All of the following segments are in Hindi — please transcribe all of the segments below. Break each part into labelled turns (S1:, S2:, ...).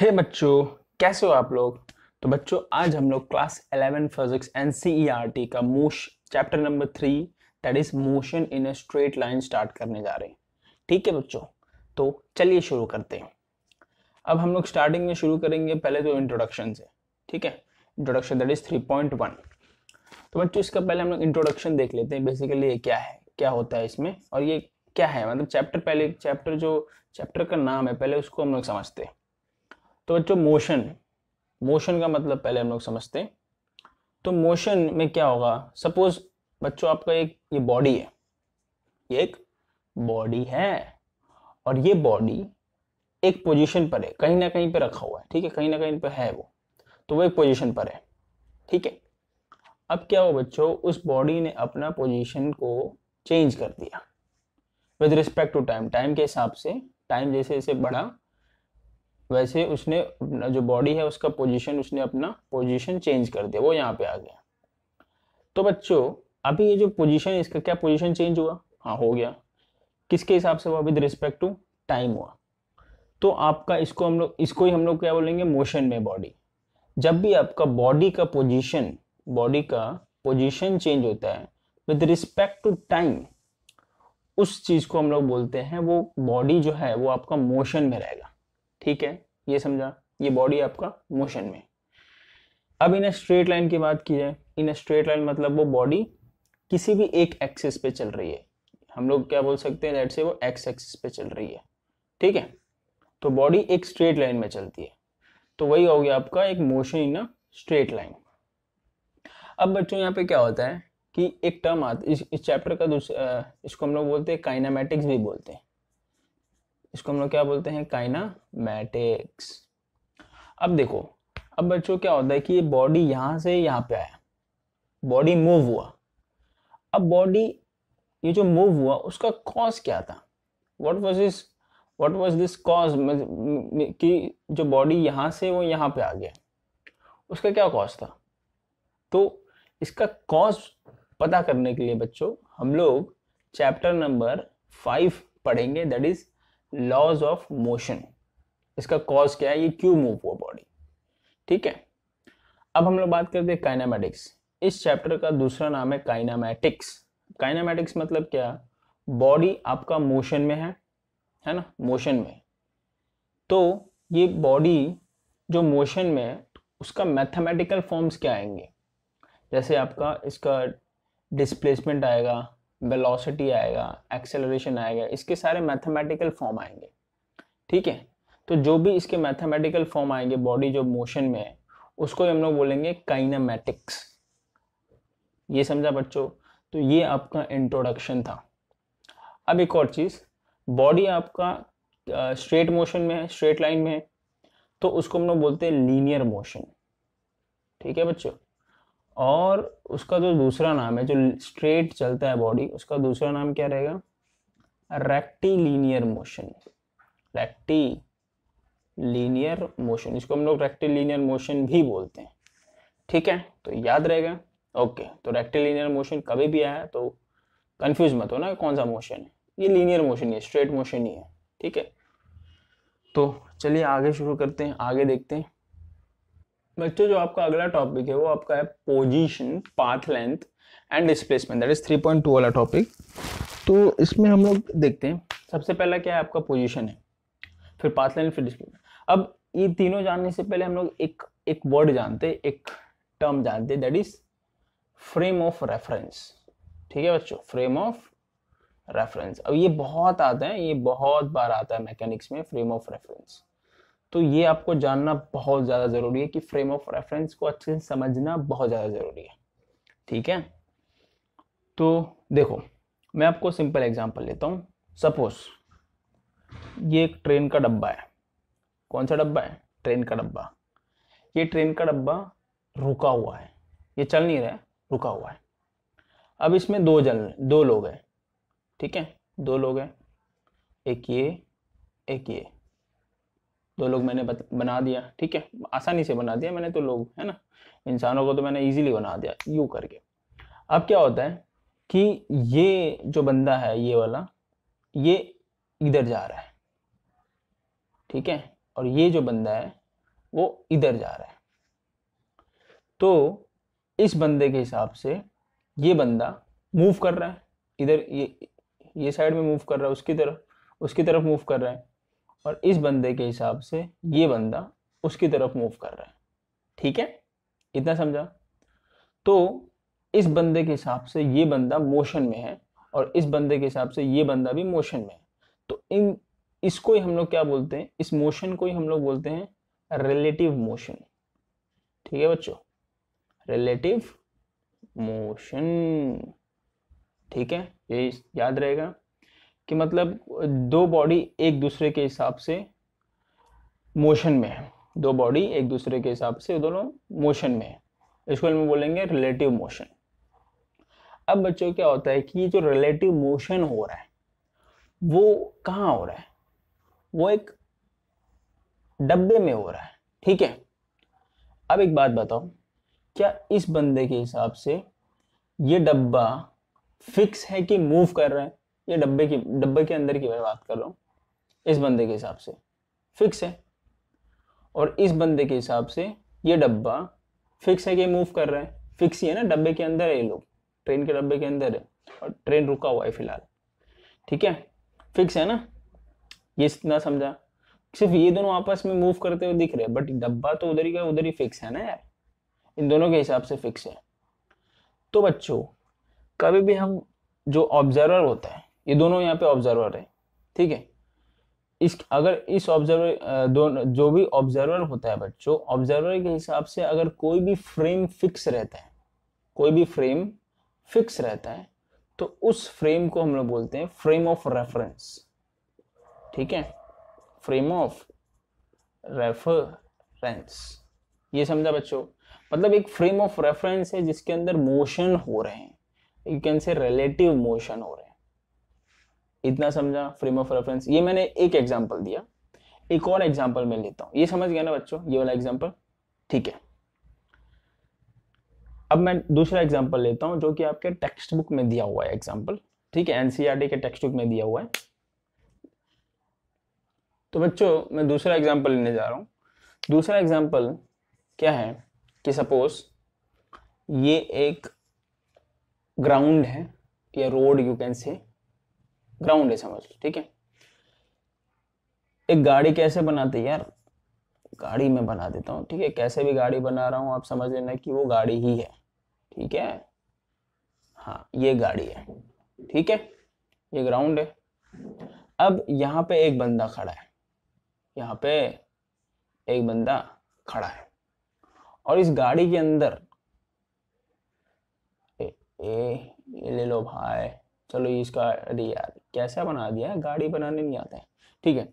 S1: हे hey बच्चों कैसे हो आप लोग तो बच्चों आज हम लोग क्लास 11 फिजिक्स एन सी का मोश chapter number three that is motion in a straight line start करने जा रहे हैं ठीक है बच्चों तो चलिए शुरू करते हैं अब हम लोग स्टार्टिंग में शुरू करेंगे पहले तो इंट्रोडक्शन से ठीक है इंट्रोडक्शन दैट इज वन तो बच्चों इसका पहले हम लोग इंट्रोडक्शन देख लेते हैं बेसिकली ये क्या है क्या होता है इसमें और ये क्या है मतलब चैप्टर पहले चैप्टर जो चैप्टर का नाम है पहले उसको हम लोग समझते हैं तो बच्चों मोशन मोशन का मतलब पहले हम लोग समझते हैं तो मोशन में क्या होगा सपोज बच्चों आपका एक ये बॉडी है ये एक बॉडी है और ये बॉडी एक पोजीशन पर है कहीं ना कहीं पे रखा हुआ है ठीक है कहीं ना कहीं पे है वो तो वो एक पोजीशन पर है ठीक है अब क्या हो बच्चों उस बॉडी ने अपना पोजीशन को चेंज कर दिया with respect to time time के हिसाब से टाइम जैसे जैसे बढ़ा वैसे उसने जो बॉडी है उसका पोजीशन उसने अपना पोजीशन चेंज कर दिया वो यहाँ पे आ गया तो बच्चों अभी ये जो पोजीशन इसका क्या पोजीशन चेंज हुआ हाँ हो गया किसके हिसाब से हुआ विद रिस्पेक्ट टू टाइम हुआ तो आपका इसको हम लोग इसको ही हम लोग क्या बोलेंगे मोशन में बॉडी जब भी आपका बॉडी का पोजिशन बॉडी का पोजिशन चेंज होता है विद रिस्पेक्ट टू टाइम उस चीज को हम लोग बोलते हैं वो बॉडी जो है वो आपका मोशन में रहेगा ठीक है ये समझा ये बॉडी आपका मोशन में अब इन स्ट्रेट लाइन की बात की जाए इन स्ट्रेट लाइन मतलब वो बॉडी किसी भी एक एक्सिस पे चल रही है हम लोग क्या बोल सकते हैं लेट से वो एक्स एक्सिस पे चल रही है ठीक है तो बॉडी एक स्ट्रेट लाइन में चलती है तो वही हो गया आपका एक motion in a straight line अब बच्चों यहाँ पे क्या होता है कि एक टर्म आता इस, इस चैप्टर का दूसरा इसको हम लोग बोलते हैं काइनामेटिक्स भी बोलते हैं इसको हम लोग क्या बोलते हैं काइनामेटिक्स अब देखो अब बच्चों क्या होता है कि ये बॉडी यहाँ से यहाँ पे आया बॉडी मूव हुआ अब बॉडी ये जो मूव हुआ उसका कॉज क्या था what was this what was this cause कि जो बॉडी यहाँ से वो यहाँ पे आ गया उसका क्या कॉज था तो इसका कॉज पता करने के लिए बच्चों हम लोग चैप्टर नंबर फाइव पढ़ेंगे that is laws of motion इसका कॉज क्या है ये क्यों मूव हुआ बॉडी ठीक है अब हम लोग बात करते हैं काइनामेटिक्स इस चैप्टर का दूसरा नाम है काइनामेटिक्स काइनामेटिक्स मतलब क्या बॉडी आपका मोशन में है है ना मोशन में तो ये बॉडी जो मोशन में है उसका मैथमेटिकल फॉर्म्स क्या आएंगे जैसे आपका इसका डिस्प्लेसमेंट आएगा वेलोसिटी आएगा एक्सेलरेशन आएगा इसके सारे मैथमेटिकल फॉर्म आएंगे ठीक है तो जो भी इसके मैथमेटिकल फॉर्म आएंगे बॉडी जो मोशन में है उसको हम लोग बोलेंगे काइनामेटिक्स ये समझा बच्चों तो ये आपका इंट्रोडक्शन था अब एक और चीज़ बॉडी आपका स्ट्रेट मोशन में है स्ट्रेट लाइन में है तो उसको हम लोग बोलते हैं लीनियर मोशन ठीक है बच्चों और उसका जो दूसरा नाम है जो स्ट्रेट चलता है बॉडी उसका दूसरा नाम क्या रहेगा rectilinear motion rectilinear motion इसको हम लोग रेक्टिलीनियर मोशन भी बोलते हैं ठीक है तो याद रहेगा ओके तो रेक्टिलीनियर मोशन कभी भी आया तो कंफ्यूज मत हो ना कौन सा मोशन है ये लीनियर मोशन ही स्ट्रेट मोशन ही है ठीक है तो चलिए आगे शुरू करते हैं आगे देखते हैं बच्चों जो आपका अगला टॉपिक है वो आपका है position path length and displacement that is three point two वाला टॉपिक तो इसमें हम लोग देखते हैं सबसे पहला क्या है आपका पोजीशन है फिर पाथ लेंथ फिर डिस्प्लेसमेंट अब ये तीनों जानने से पहले हम लोग एक एक वर्ड जानते हैं एक टर्म जानते हैं that is frame of reference ठीक है बच्चों फ्रेम ऑफ रेफरेंस अब ये बहुत आता है ये बहुत बार आता है मैकेनिक्स में फ्रेम ऑफ रेफरेंस तो ये आपको जानना बहुत ज़्यादा ज़रूरी है कि फ्रेम ऑफ रेफरेंस को अच्छे से समझना बहुत ज़्यादा ज़रूरी है ठीक है तो देखो मैं आपको सिंपल एग्जांपल लेता हूँ सपोज ये एक ट्रेन का डब्बा है कौन सा डब्बा है ट्रेन का डब्बा ये ट्रेन का डब्बा रुका हुआ है ये चल नहीं रहा है रुका हुआ है अब इसमें दो जन दो लोग हैं ठीक है दो लोग हैं एक ये एक ये दो लोग मैंने बना दिया ठीक है आसानी से बना दिया मैंने तो लोग है ना इंसानों को तो मैंने ईजिली बना दिया यू करके अब क्या होता है कि ये जो बंदा है ये वाला ये इधर जा रहा है ठीक है और ये जो बंदा है वो इधर जा रहा है तो इस बंदे के हिसाब से ये बंदा मूव कर रहा है इधर ये ये साइड में मूव कर रहा है उसकी तरफ उसकी तरफ मूव कर रहा है और इस बंदे के हिसाब से ये बंदा उसकी तरफ मूव कर रहा है ठीक है इतना समझा तो इस बंदे के हिसाब से ये बंदा मोशन में है और इस बंदे के हिसाब से ये बंदा भी मोशन में है तो इन इसको ही हम लोग क्या बोलते हैं इस मोशन को ही हम लोग बोलते हैं रिलेटिव मोशन ठीक है बच्चों रिलेटिव मोशन ठीक है ये याद रहेगा कि मतलब दो बॉडी एक दूसरे के हिसाब से मोशन में है दो बॉडी एक दूसरे के हिसाब से दोनों मोशन में है इसको हम बोलेंगे रिलेटिव मोशन अब बच्चों क्या होता है कि जो रिलेटिव मोशन हो रहा है वो कहाँ हो रहा है वो एक डब्बे में हो रहा है ठीक है अब एक बात बताओ क्या इस बंदे के हिसाब से ये डब्बा फिक्स है कि मूव कर रहा है ये डब्बे की डब्बे के अंदर की मैं बात कर रहा हूँ इस बंदे के हिसाब से फिक्स है और इस बंदे के हिसाब से ये डब्बा फिक्स है कि मूव कर रहा है फिक्स ही है ना डब्बे के अंदर है ये लोग ट्रेन के डब्बे के अंदर है और ट्रेन रुका हुआ है फिलहाल ठीक है फिक्स है ना ये इतना समझा सिर्फ ये दोनों आपस में मूव करते हुए दिख रहे हैं बट डब्बा तो उधर ही का उधर ही फिक्स है ना यार इन दोनों के हिसाब से फिक्स है तो बच्चों कभी भी हम जो ऑब्जर्वर होता है ये दोनों यहाँ पे ऑब्जर्वर है ठीक है इस अगर इस ऑब्जर्वर दोनों जो भी ऑब्जर्वर होता है बच्चों ऑब्जर्वर के हिसाब से अगर कोई भी फ्रेम फिक्स रहता है कोई भी फ्रेम फिक्स रहता है तो उस फ्रेम को हम लोग बोलते हैं फ्रेम ऑफ रेफरेंस ठीक है फ्रेम ऑफ रेफरेंस ये समझा बच्चों मतलब एक फ्रेम ऑफ रेफरेंस है जिसके अंदर मोशन हो रहे हैं you can say relative motion हो रहे हैं इतना समझा फ्रेम ऑफ रेफरेंस ये मैंने एक एग्जाम्पल दिया एक और एग्जाम्पल मैं लेता हूँ ये समझ गया ना बच्चों ये वाला एग्जाम्पल ठीक है अब मैं दूसरा एग्जाम्पल लेता हूँ जो कि आपके टेक्स्ट बुक में दिया हुआ है एग्जाम्पल ठीक है एनसीईआरटी e के टेक्स्ट बुक में दिया हुआ है तो बच्चों मैं दूसरा एग्जाम्पल लेने जा रहा हूँ दूसरा एग्जाम्पल क्या है कि सपोज ये एक ग्राउंड है या road you can say ground है समझ लो ठीक है एक गाड़ी कैसे बनाते यार गाड़ी में बना देता हूँ ठीक है कैसे भी गाड़ी बना रहा हूँ आप समझ लेना कि वो गाड़ी ही है ठीक है हाँ ये गाड़ी है ठीक है ये ग्राउंड है अब यहाँ पे एक बंदा खड़ा है यहाँ पे एक बंदा खड़ा है और इस गाड़ी के अंदर ए, ए, ये ले लो भाई चलो इसका अरे यार कैसा बना दिया गाड़ी बनाने नहीं आता है ठीक है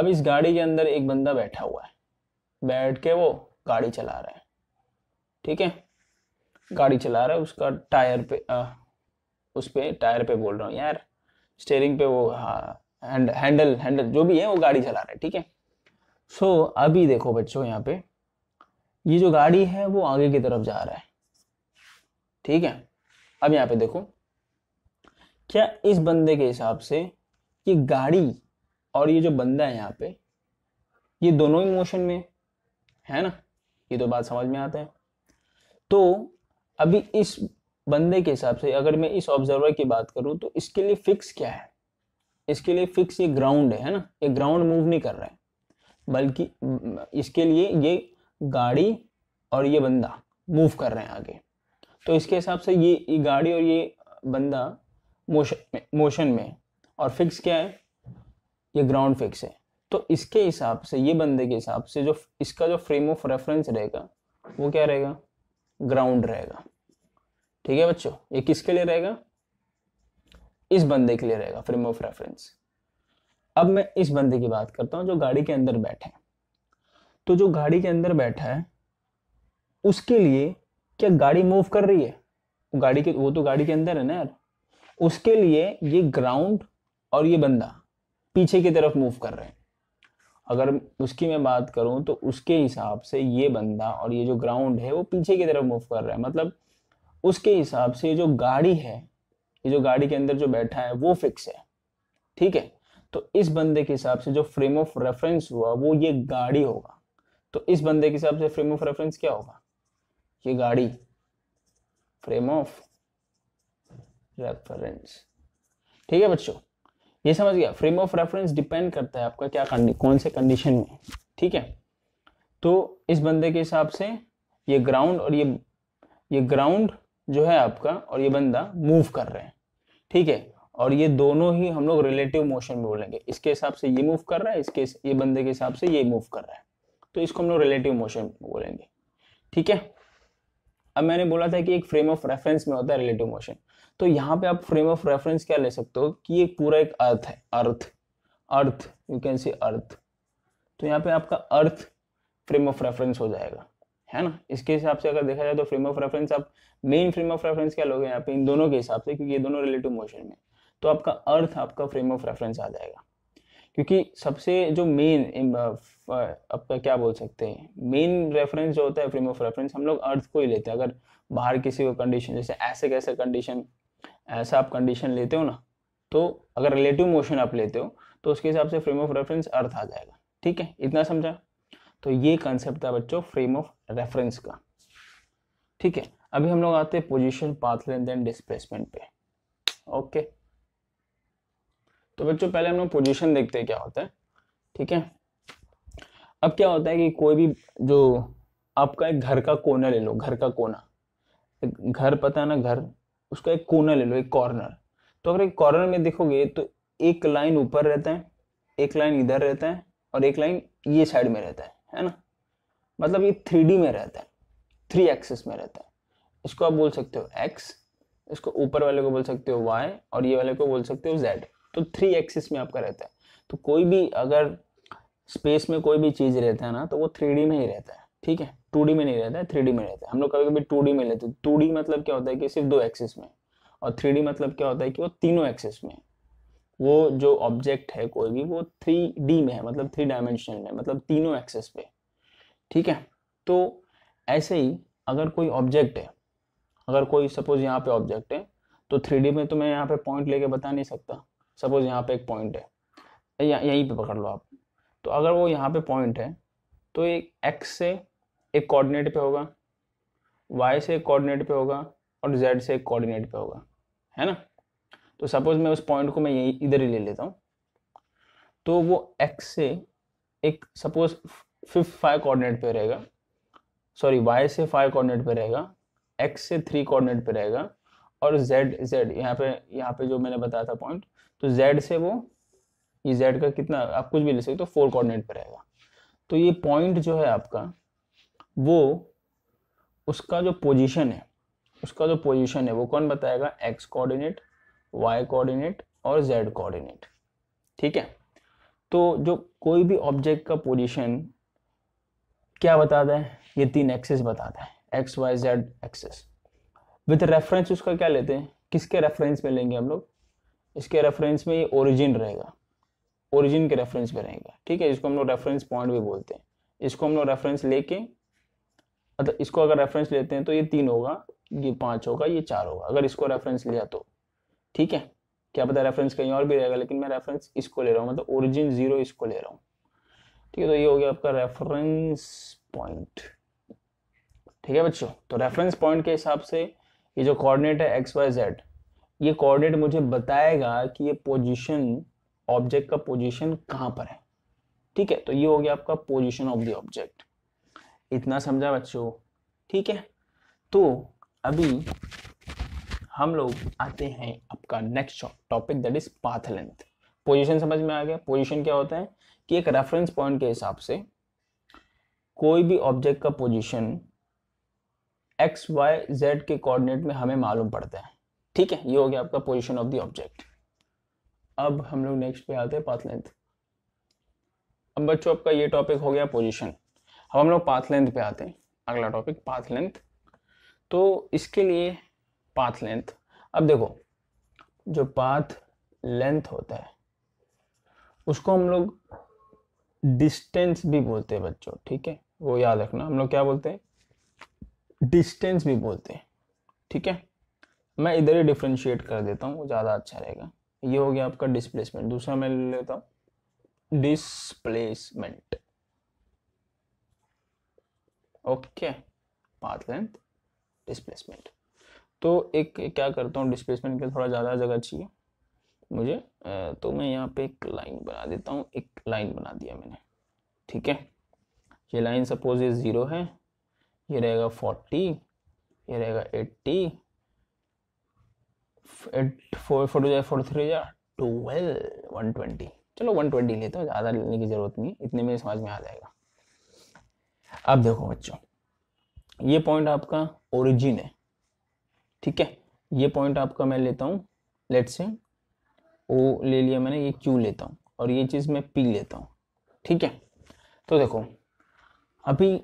S1: अब इस गाड़ी के अंदर एक बंदा बैठा हुआ है बैठ के वो गाड़ी चला रहा है ठीक है गाड़ी चला रहा है उसका टायर पे आ, उस पर टायर पे बोल रहा हूँ यार स्टेयरिंग पे वो हाँ हैंडल हैंडल जो भी है वो गाड़ी चला रहा है ठीक है सो so, अभी देखो बच्चों यहाँ पे ये जो गाड़ी है वो आगे की तरफ जा रहा है ठीक है अब यहाँ पे देखो क्या इस बंदे के हिसाब से ये गाड़ी और ये जो बंदा है यहाँ पे ये दोनों ही मोशन में है ना ये तो बात समझ में आता है तो अभी इस बंदे के हिसाब से अगर मैं इस ऑब्जर्वर की बात करूँ तो इसके लिए फिक्स क्या है इसके लिए फिक्स ये ग्राउंड है ना ये ग्राउंड मूव नहीं कर रहा है बल्कि इसके लिए ये गाड़ी और ये बंदा मूव कर रहे हैं आगे तो इसके हिसाब से ये, ये गाड़ी और ये बंदा मोशन में मोशन में और फिक्स क्या है ये ग्राउंड फिक्स है तो इसके हिसाब से ये बंदे के हिसाब से जो इसका जो फ्रेम ऑफ रेफरेंस रहेगा वो क्या रहेगा ग्राउंड रहेगा ठीक है बच्चों ये किसके लिए रहेगा इस बंदे के लिए रहेगा फ्रेम ऑफ रेफरेंस अब मैं इस बंदे की बात करता हूँ जो गाड़ी के अंदर बैठा है तो जो गाड़ी के अंदर बैठा है उसके लिए क्या गाड़ी मूव कर रही है गाड़ी के वो तो गाड़ी के अंदर है ना यार उसके लिए ये ग्राउंड और ये बंदा पीछे की तरफ मूव कर रहे हैं अगर उसकी मैं बात करूं तो उसके हिसाब से ये बंदा और ये जो ग्राउंड है वो पीछे की तरफ मूव कर रहा है मतलब उसके हिसाब से ये जो गाड़ी है ये जो गाड़ी के अंदर जो बैठा है वो फिक्स है ठीक है तो इस बंदे के हिसाब से जो फ्रेम ऑफ रेफरेंस हुआ वो ये गाड़ी होगा तो इस बंदे के हिसाब से फ्रेम ऑफ रेफरेंस क्या होगा ये गाड़ी फ्रेम ऑफ रेफरेंस ठीक है बच्चों ये समझ गया फ्रेम ऑफ रेफरेंस डिपेंड करता है आपका क्या कंडी कौन से कंडीशन में ठीक है तो इस बंदे के हिसाब से ये ग्राउंड और ये ये ग्राउंड जो है आपका और ये बंदा मूव कर रहे हैं ठीक है और ये दोनों ही हम लोग रिलेटिव मोशन में बोलेंगे इसके हिसाब से ये मूव कर रहा है इसके ये बंदे के हिसाब से ये मूव कर रहा है तो इसको हम लोग रिलेटिव मोशन बोलेंगे ठीक है अब मैंने बोला था कि एक फ्रेम ऑफ रेफरेंस में होता है रिलेटिव मोशन तो यहाँ पे आप फ्रेम ऑफ रेफरेंस क्या ले सकते हो कि ये पूरा एक अर्थ है अर्थ अर्थ यू कैन सी अर्थ तो यहाँ पे आपका अर्थ फ्रेम ऑफ रेफरेंस हो जाएगा है ना इसके हिसाब से अगर देखा जाए तो फ्रेम ऑफ रेफरेंस आप मेन फ्रेम ऑफ रेफरेंस क्या लोगे यहाँ पे इन दोनों के हिसाब से क्योंकि ये दोनों रिलेटिव मोशन में तो आपका अर्थ आपका फ्रेम ऑफ रेफरेंस आ जाएगा क्योंकि सबसे जो मेन आपका क्या बोल सकते हैं मेन रेफरेंस जो होता है फ्रेम ऑफ रेफरेंस हम लोग अर्थ को ही लेते हैं अगर बाहर किसी को कंडीशन जैसे ऐसे कैसे कंडीशन ऐसा आप कंडीशन लेते हो ना तो अगर रिलेटिव मोशन आप लेते हो तो उसके हिसाब से फ्रेम ऑफ रेफरेंस अर्थ आ जाएगा ठीक है इतना समझा तो ये कंसेप्ट था बच्चों फ्रेम ऑफ रेफरेंस का ठीक है अभी हम लोग आते हैं पोजिशन पाथ लेन डिस्प्लेसमेंट पे ओके तो बच्चों पहले हम लोग पोजिशन देखते हैं क्या होता है ठीक है अब क्या होता है कि कोई भी जो आपका एक घर का कोना ले लो घर का कोना घर पता है ना घर उसका एक कोना ले लो एक कॉर्नर तो अगर एक कॉर्नर में देखोगे तो एक लाइन ऊपर रहता है एक लाइन इधर रहता है और एक लाइन ये साइड में रहता है है ना मतलब ये थ्री में रहता है थ्री एक्सेस में रहता है इसको आप बोल सकते हो एक्स इसको ऊपर वाले को बोल सकते हो वाई और ये वाले को बोल सकते हो जेड तो थ्री एक्सिस में आपका रहता है तो कोई भी अगर स्पेस में कोई भी चीज़ रहता है ना तो वो थ्री में ही रहता है ठीक है टू में नहीं रहता है थ्री में रहता है हम लोग कभी कभी टू में लेते हैं टू मतलब क्या होता है कि सिर्फ दो एक्सेस में और थ्री मतलब क्या होता है कि वो तीनों एक्सेस में वो जो ऑब्जेक्ट है कोई भी वो थ्री डी में है मतलब थ्री डायमेंशनल में मतलब तीनों एक्सेस पे ठीक है तो ऐसे ही अगर कोई ऑब्जेक्ट है अगर कोई सपोज यहाँ पे ऑब्जेक्ट है तो थ्री में तो मैं यहाँ पे पॉइंट लेके बता नहीं सकता सपोज यहाँ पे एक पॉइंट है यहीं पे पकड़ लो आप तो अगर वो यहाँ पे पॉइंट है तो एक एक्स से एक कोऑर्डिनेट पे होगा वाई से एक कोऑर्डिनेट पे होगा और जेड से एक कोऑर्डिनेट पे होगा है ना तो सपोज मैं उस पॉइंट को मैं यही इधर ही ले लेता हूँ तो वो एक्स से एक सपोज फिफ्थ फाइव कोऑर्डिनेट पे रहेगा सॉरी वाई से फाइव कोऑर्डिनेट पे रहेगा एक्स से थ्री कोऑर्डिनेट पे रहेगा और जेड जेड यहाँ पे यहाँ पे जो मैंने बताया था पॉइंट तो जेड से वो ये जेड का कितना आप कुछ भी ले सकते हो तो फोर कोऑर्डिनेट पे रहेगा तो ये पॉइंट जो है आपका वो उसका जो पोजीशन है उसका जो पोजीशन है वो कौन बताएगा एक्स कोऑर्डिनेट वाई कोऑर्डिनेट और जेड कोऑर्डिनेट ठीक है तो जो कोई भी ऑब्जेक्ट का पोजीशन क्या बताता है ये तीन एक्सेस बताता है X Y Z axes with reference उसका क्या लेते हैं किसके रेफरेंस में लेंगे हम लोग इसके रेफरेंस में ये ओरिजिन रहेगा ओरिजिन के रेफरेंस में रहेगा ठीक है इसको हम लोग रेफरेंस पॉइंट भी बोलते हैं इसको हम लोग रेफरेंस लेके अतः इसको अगर रेफरेंस लेते हैं तो ये तीन होगा ये पाँच होगा ये चार होगा अगर इसको रेफरेंस लिया तो ठीक है क्या पता रेफरेंस कहीं और भी रहेगा लेकिन मैं रेफरेंस इसको ले रहा हूँ मतलब ओरिजिन जीरो इसको ले रहा हूँ ठीक है तो ये हो गया आपका रेफरेंस पॉइंट ठीक है बच्चों तो रेफरेंस पॉइंट के हिसाब से ये जो कोऑर्डिनेट है एक्स वाई जेड ये कोऑर्डिनेट मुझे बताएगा कि ये पोजीशन ऑब्जेक्ट का पोजीशन कहाँ पर है ठीक है तो ये हो गया आपका पोजीशन ऑफ द ऑब्जेक्ट इतना समझा बच्चों ठीक है तो अभी हम लोग आते हैं आपका next topic that is path length position समझ में आ गया पोजीशन क्या होता है कि एक रेफरेंस पॉइंट के हिसाब से कोई भी ऑब्जेक्ट का पोजीशन एक्स वाई जेड के कोऑर्डिनेट में हमें मालूम पड़ता है ठीक है ये हो गया आपका पोजीशन ऑफ द ऑब्जेक्ट अब हम लोग नेक्स्ट पे आते हैं पाथ लेंथ अब बच्चों आपका ये टॉपिक हो गया पोजिशन अब हम लोग पाथ लेंथ पे आते हैं अगला टॉपिक पाथ लेंथ तो इसके लिए पाथ लेंथ अब देखो जो पाथ लेंथ होता है उसको हम लोग डिस्टेंस भी बोलते हैं बच्चों ठीक है वो याद रखना हम लोग क्या बोलते हैं डिस्टेंस भी बोलते हैं ठीक है मैं इधर ही डिफ्रेंशिएट कर देता हूँ वो ज़्यादा अच्छा रहेगा ये हो गया आपका डिस्प्लेसमेंट दूसरा मैं ले लेता हूँ displacement okay path length displacement तो एक क्या करता हूँ डिस्प्लेसमेंट के थोड़ा ज़्यादा जगह चाहिए मुझे तो मैं यहाँ पे एक लाइन बना देता हूँ एक लाइन बना दिया मैंने ठीक है ये लाइन सपोज ये ज़ीरो है ये रहेगा फोर्टी ये रहेगा एट्टी एट फोर फोर्टी जाए फोर्टी थ्री जाए टूवेल्व वन ट्वेंटी चलो वन ट्वेंटी लेते हो ज़्यादा लेने की ज़रूरत नहीं इतने में समझ में आ जाएगा अब देखो बच्चों ये पॉइंट आपका ओरिजिन है ठीक है ये पॉइंट आपका मैं लेता हूँ लेट से ओ ले लिया मैंने ये क्यू लेता हूँ और ये चीज़ मैं पी लेता हूँ ठीक है तो देखो अभी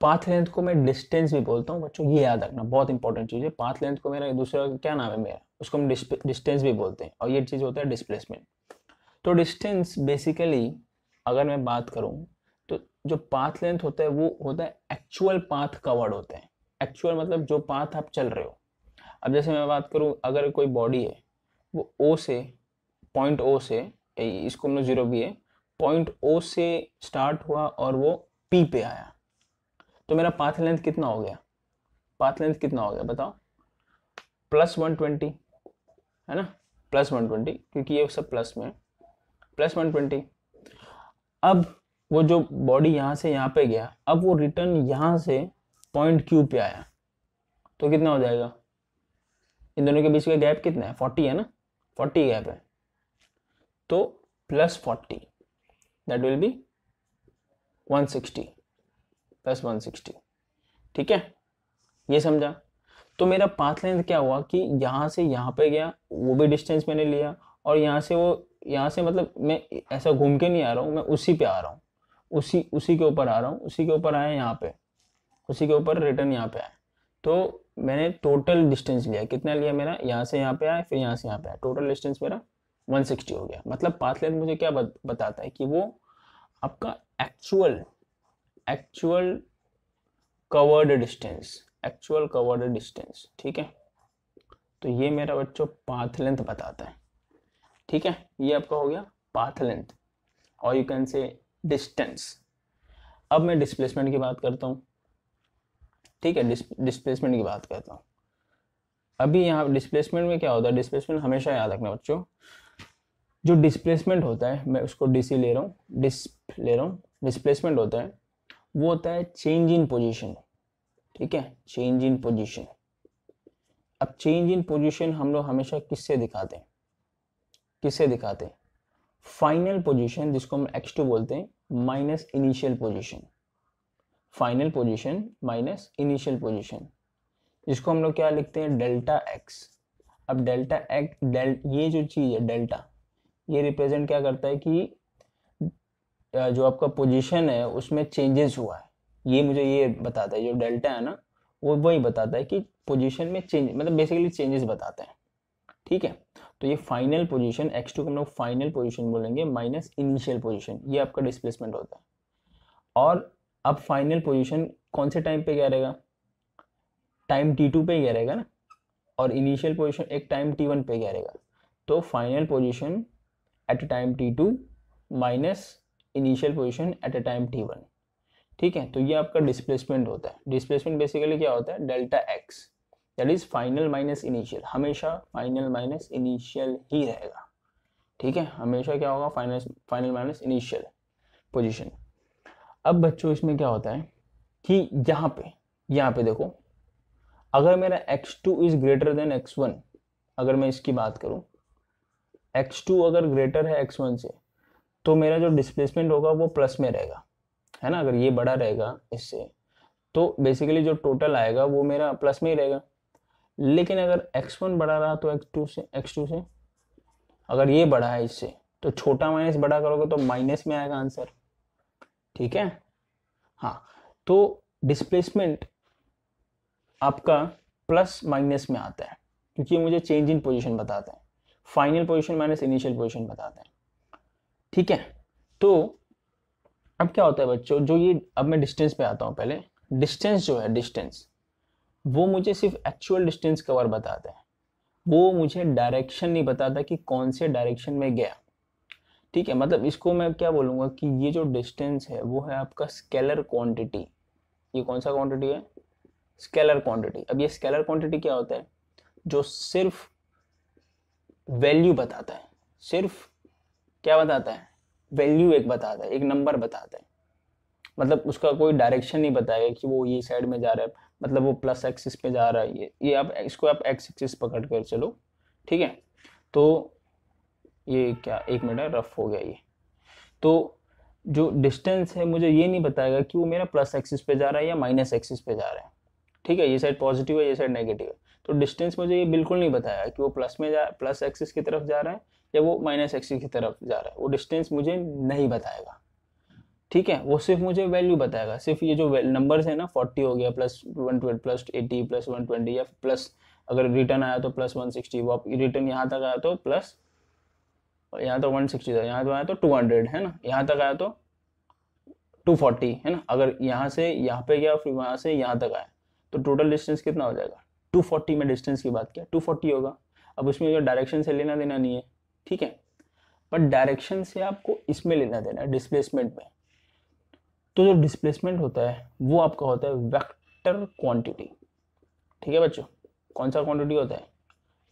S1: पाथ लेंथ को मैं डिस्टेंस भी बोलता हूँ बच्चों ये याद रखना बहुत इंपॉर्टेंट चीज़ है पाथ लेंथ को मेरा दूसरा क्या नाम है मेरा उसको हम डिस्टेंस भी बोलते हैं और ये चीज़ होता है डिस्प्लेसमेंट तो डिस्टेंस बेसिकली अगर मैं बात करूँ जो पाथ लेंथ होता है वो होता है एक्चुअल पाथ कवर्ड होते हैं एक्चुअल मतलब जो पाथ आप चल रहे हो अब जैसे मैं बात करूँ अगर कोई बॉडी है वो ओ से पॉइंट ओ से इसको हम जीरो भी है पॉइंट ओ से स्टार्ट हुआ और वो पी पे आया तो मेरा पाथ लेंथ कितना हो गया पाथ लेंथ कितना हो गया बताओ प्लस वन ट्वेंटी है ना प्लस वन ट्वेंटी क्योंकि ये सब प्लस में प्लस वन ट्वेंटी अब वो जो बॉडी यहाँ से यहाँ पे गया अब वो रिटर्न यहाँ से पॉइंट क्यू पे आया तो कितना हो जाएगा इन दोनों के बीच का गैप कितना है फोर्टी है ना फोर्टी गैप है तो plus forty that will be one sixty plus one sixty ठीक है ये समझा तो मेरा पाथ लेंथ क्या हुआ कि यहाँ से यहाँ पे गया वो भी डिस्टेंस मैंने लिया और यहाँ से वो यहाँ से मतलब मैं ऐसा घूम के नहीं आ रहा हूँ मैं उसी पे आ रहा हूँ उसी उसी के ऊपर आ रहा हूँ उसी के ऊपर आए यहाँ पे उसी के ऊपर रिटर्न यहाँ पे आए तो मैंने टोटल डिस्टेंस लिया कितना लिया मेरा यहाँ से यहाँ पे आया फिर यहाँ से यहाँ पे आया टोटल डिस्टेंस मेरा 160 हो गया मतलब पाथ लेंथ मुझे क्या बत, बताता है कि वो आपका actual actual covered distance actual covered distance ठीक है तो ये मेरा बच्चों पाथ लेंथ बताता है ठीक है ये आपका हो गया पाथ लेंथ और यू कैन से डिस्टेंस अब मैं डिस्प्लेसमेंट की बात करता हूँ ठीक है डिस्प्लेसमेंट की बात करता हूँ अभी यहाँ डिस्प्लेसमेंट में क्या होता है डिस्प्लेसमेंट हमेशा याद रखना बच्चों जो डिस्प्लेसमेंट होता है मैं उसको डीसी ले रहा हूँ डिस ले रहा हूँ डिस्प्लेसमेंट होता है वो होता है चेंज इन पोजीशन ठीक है चेंज इन पोजीशन अब चेंज इन पोजीशन हम लोग हमेशा किससे दिखाते हैं किससे दिखाते हैं फाइनल पोजीशन जिसको हम एक्स टू बोलते हैं minus initial position final position minus initial position जिसको हम लोग क्या लिखते हैं डेल्टा एक्स अब डेल्टा एक्स डेल ये जो चीज़ है डेल्टा ये रिप्रेजेंट क्या करता है कि जो आपका पोजीशन है उसमें चेंजेस हुआ है ये मुझे ये बताता है जो डेल्टा है ना वो वही बताता है कि पोजीशन में चेंज मतलब बेसिकली चेंजेस बताते हैं ठीक है तो ये फाइनल पोजीशन एक्स टू को हम लोग फाइनल पोजीशन बोलेंगे माइनस इनिशियल पोजीशन ये आपका डिस्प्लेसमेंट होता है और अब फाइनल पोजीशन कौन से टाइम पे क्या रहेगा टाइम टी टू पे क्या रहेगा ना और इनिशियल पोजीशन एक टाइम टी वन पे क्या रहेगा तो final position at a time t two minus initial position at a time t one ठीक है तो ये आपका डिस्प्लेसमेंट होता है डिस्प्लेसमेंट बेसिकली क्या होता है delta x that is final minus initial हमेशा फाइनल माइनस इनिशियल ही रहेगा ठीक है हमेशा क्या होगा final final minus initial position अब बच्चों इसमें क्या होता है कि यहाँ पे यहाँ पे देखो अगर मेरा x two is greater than x one अगर मैं इसकी बात करूँ एक्स टू अगर ग्रेटर है एक्स वन से तो मेरा जो डिस्प्लेसमेंट होगा वो प्लस में रहेगा है ना अगर ये बड़ा रहेगा इससे तो बेसिकली जो टोटल आएगा वो मेरा प्लस में ही रहेगा लेकिन अगर एक्स वन बड़ा रहा तो एक्स टू से एक्स टू से अगर ये बड़ा है इससे तो छोटा माइनस बड़ा करोगे तो माइनस में आएगा आंसर ठीक है हाँ तो डिस्प्लेसमेंट आपका प्लस माइनस में आता है क्योंकि मुझे चेंज इन पोजीशन बताता है final position minus initial position बताता है ठीक है तो अब क्या होता है बच्चों जो ये अब मैं डिस्टेंस पे आता हूँ पहले डिस्टेंस जो है डिस्टेंस वो मुझे सिर्फ एक्चुअल डिस्टेंस कवर बताता है वो मुझे डायरेक्शन नहीं बताता कि कौन से डायरेक्शन में गया ठीक है मतलब इसको मैं क्या बोलूँगा कि ये जो डिस्टेंस है वो है आपका स्केलर क्वांटिटी ये कौन सा क्वांटिटी है स्केलर क्वांटिटी अब ये स्केलर क्वांटिटी क्या होता है जो सिर्फ वैल्यू बताता है सिर्फ क्या बताता है वैल्यू एक बताता है एक नंबर बताता है मतलब उसका कोई डायरेक्शन नहीं बताएगा कि वो ये साइड में जा रहा है मतलब वो प्लस एक्सिस पे जा रहा है ये ये आप इसको आप एक्स एक्सिस पकड़ कर चलो ठीक है तो ये क्या एक मिनट रफ हो गया ये तो जो डिस्टेंस है मुझे ये नहीं बताएगा कि वो मेरा प्लस एक्सिस पे जा रहा है या माइनस एक्सिस पे जा रहा है ठीक है ये साइड पॉजिटिव है ये साइड नेगेटिव है तो डिस्टेंस मुझे ये बिल्कुल नहीं बताया कि वो प्लस में जा प्लस एक्सिस की तरफ जा रहा है या वो माइनस एक्सिस की तरफ जा रहा है वो डिस्टेंस मुझे नहीं बताएगा ठीक है वो सिर्फ मुझे वैल्यू बताएगा सिर्फ ये जो नंबर्स है ना फोर्टी हो गया plus one twelve plus eighty plus one twenty या प्लस अगर रिटर्न आया तो प्लस वन सिक्सटी वो रिटर्न यहाँ तक आया तो प्लस यहाँ तो वन सिक्सटी था यहाँ तो आया तो टू हंड्रेड है ना यहाँ तक आया तो टू फोर्टी है ना अगर यहाँ से यहाँ पे गया फिर वहाँ से यहाँ तक आया तो टोटल डिस्टेंस कितना हो जाएगा टू फोर्टी में डिस्टेंस की बात किया टू फोर्टी होगा अब उसमें जो डायरेक्शन से लेना देना नहीं है ठीक है बट डायरेक्शन से आपको इसमें लेना देना है डिस्प्लेसमेंट में तो जो डिस्प्लेसमेंट होता है वो आपका होता है वेक्टर क्वांटिटी ठीक है बच्चों कौन सा क्वांटिटी होता है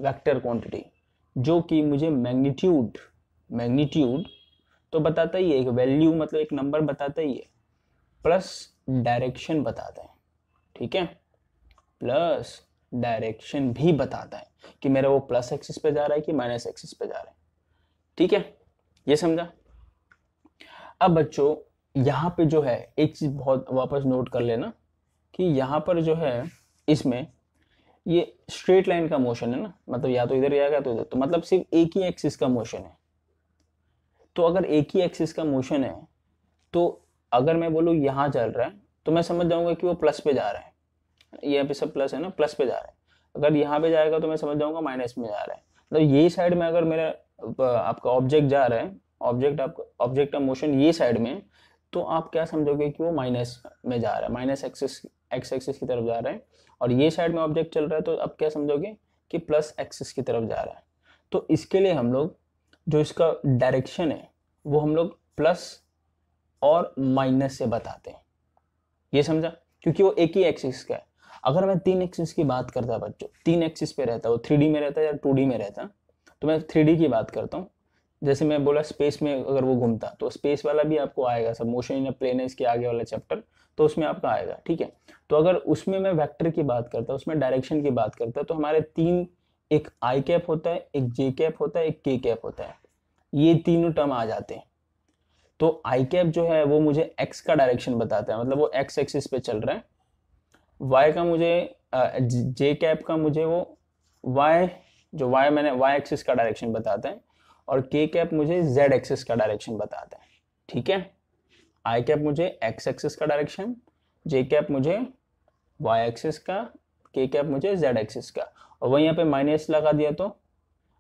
S1: वेक्टर क्वांटिटी जो कि मुझे मैग्नीट्यूड मैग्नीट्यूड तो बताता ही है एक वैल्यू मतलब एक नंबर बताता ही है प्लस डायरेक्शन बताता है ठीक है प्लस डायरेक्शन भी बताता है कि मेरा वो प्लस एक्सिस पे जा रहा है कि माइनस एक्सिस पे जा रहा है ठीक है ये समझा अब बच्चों यहाँ पे जो है एक चीज़ बहुत वापस नोट कर लेना कि यहाँ पर जो है इसमें ये स्ट्रेट लाइन का मोशन है ना मतलब या तो इधर गया तो इधर तो मतलब सिर्फ एक ही एक्सिस का मोशन है तो अगर एक ही एक्सिस का मोशन है तो अगर मैं बोलूँ यहाँ चल रहा है तो मैं समझ जाऊँगा कि वो प्लस पे जा रहा है ये पे सब प्लस है ना प्लस पे जा रहा है अगर यहाँ पे जाएगा तो मैं समझ जाऊँगा माइनस में जा रहा है मतलब ये साइड में अगर मेरा आपका ऑब्जेक्ट जा रहा है ऑब्जेक्ट आपका ऑब्जेक्ट का मोशन ये साइड में तो आप क्या समझोगे कि वो माइनस में जा रहा है माइनस एक्सिस एक्स एक्सिस की तरफ जा रहा है और ये साइड में ऑब्जेक्ट चल रहा है तो आप क्या समझोगे कि प्लस एक्सिस की तरफ जा रहा है तो इसके लिए हम लोग जो इसका डायरेक्शन है वो हम लोग प्लस और माइनस से बताते हैं ये समझा क्योंकि वो एक ही एक्सिस का है अगर मैं तीन एक्सिस की बात करता बच्चों तीन एक्सिस पे रहता वो थ्री में रहता या टू में रहता तो मैं थ्री की बात करता हूँ जैसे मैं बोला स्पेस में अगर वो घूमता तो स्पेस वाला भी आपको आएगा सब मोशन इन प्लेन है इसके आगे वाला चैप्टर तो उसमें आपका आएगा ठीक है तो अगर उसमें मैं वेक्टर की बात करता उसमें डायरेक्शन की बात करता तो हमारे तीन एक आई कैप होता है एक जे कैप होता है एक के कैप होता है ये तीनों टर्म आ जाते हैं तो आई कैप जो है वो मुझे एक्स का डायरेक्शन बताता है मतलब वो एक्स एक्सिस पे चल रहा है वाई का मुझे जे कैप का मुझे वो वाई जो वाई मैंने वाई एक्सिस का डायरेक्शन बताता है और के कैप मुझे जेड एक्सिस का डायरेक्शन बताता है ठीक है आई कैप मुझे एक्स एक्सिस का डायरेक्शन जे कैप मुझे वाई एक्सिस का के कैप मुझे जेड एक्सिस का और वहीं यहाँ पे माइनस लगा दिया तो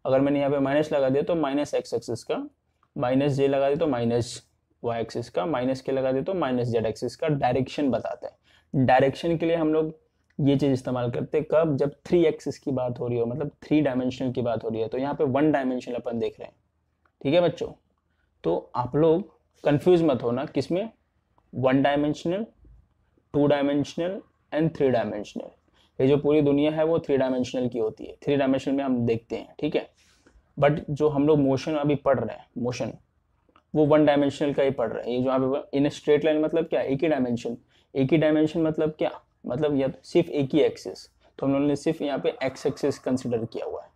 S1: अगर मैंने यहाँ पे माइनस लगा दिया तो माइनस एक्स एक्सिस का माइनस जे लगा दिया तो माइनस वाई एक्सिस का माइनस के लगा दिया तो माइनस जेड एक्सिस का डायरेक्शन बताता है डायरेक्शन के लिए हम लोग ये चीज़ इस्तेमाल करते कब जब थ्री एक्सिस की बात हो रही हो मतलब थ्री डायमेंशनल की बात हो रही है तो यहाँ पे वन डायमेंशनल अपन देख रहे हैं ठीक है बच्चों तो आप लोग कंफ्यूज मत होना किस में one dimensional two dimensional and three dimensional ये जो पूरी दुनिया है वो थ्री डायमेंशनल की होती है थ्री डायमेंशनल में हम देखते हैं ठीक है बट जो हम लोग मोशन अभी पढ़ रहे हैं मोशन वो वन डायमेंशनल का ही पढ़ रहे हैं ये जो आप इन स्ट्रेट लाइन मतलब क्या एक ही डायमेंशन एक ही डायमेंशन मतलब क्या मतलब या सिर्फ एक ही एक्सिस तो हम लोगों ने सिर्फ यहाँ पे एक्स एक्सिस कंसिडर किया हुआ है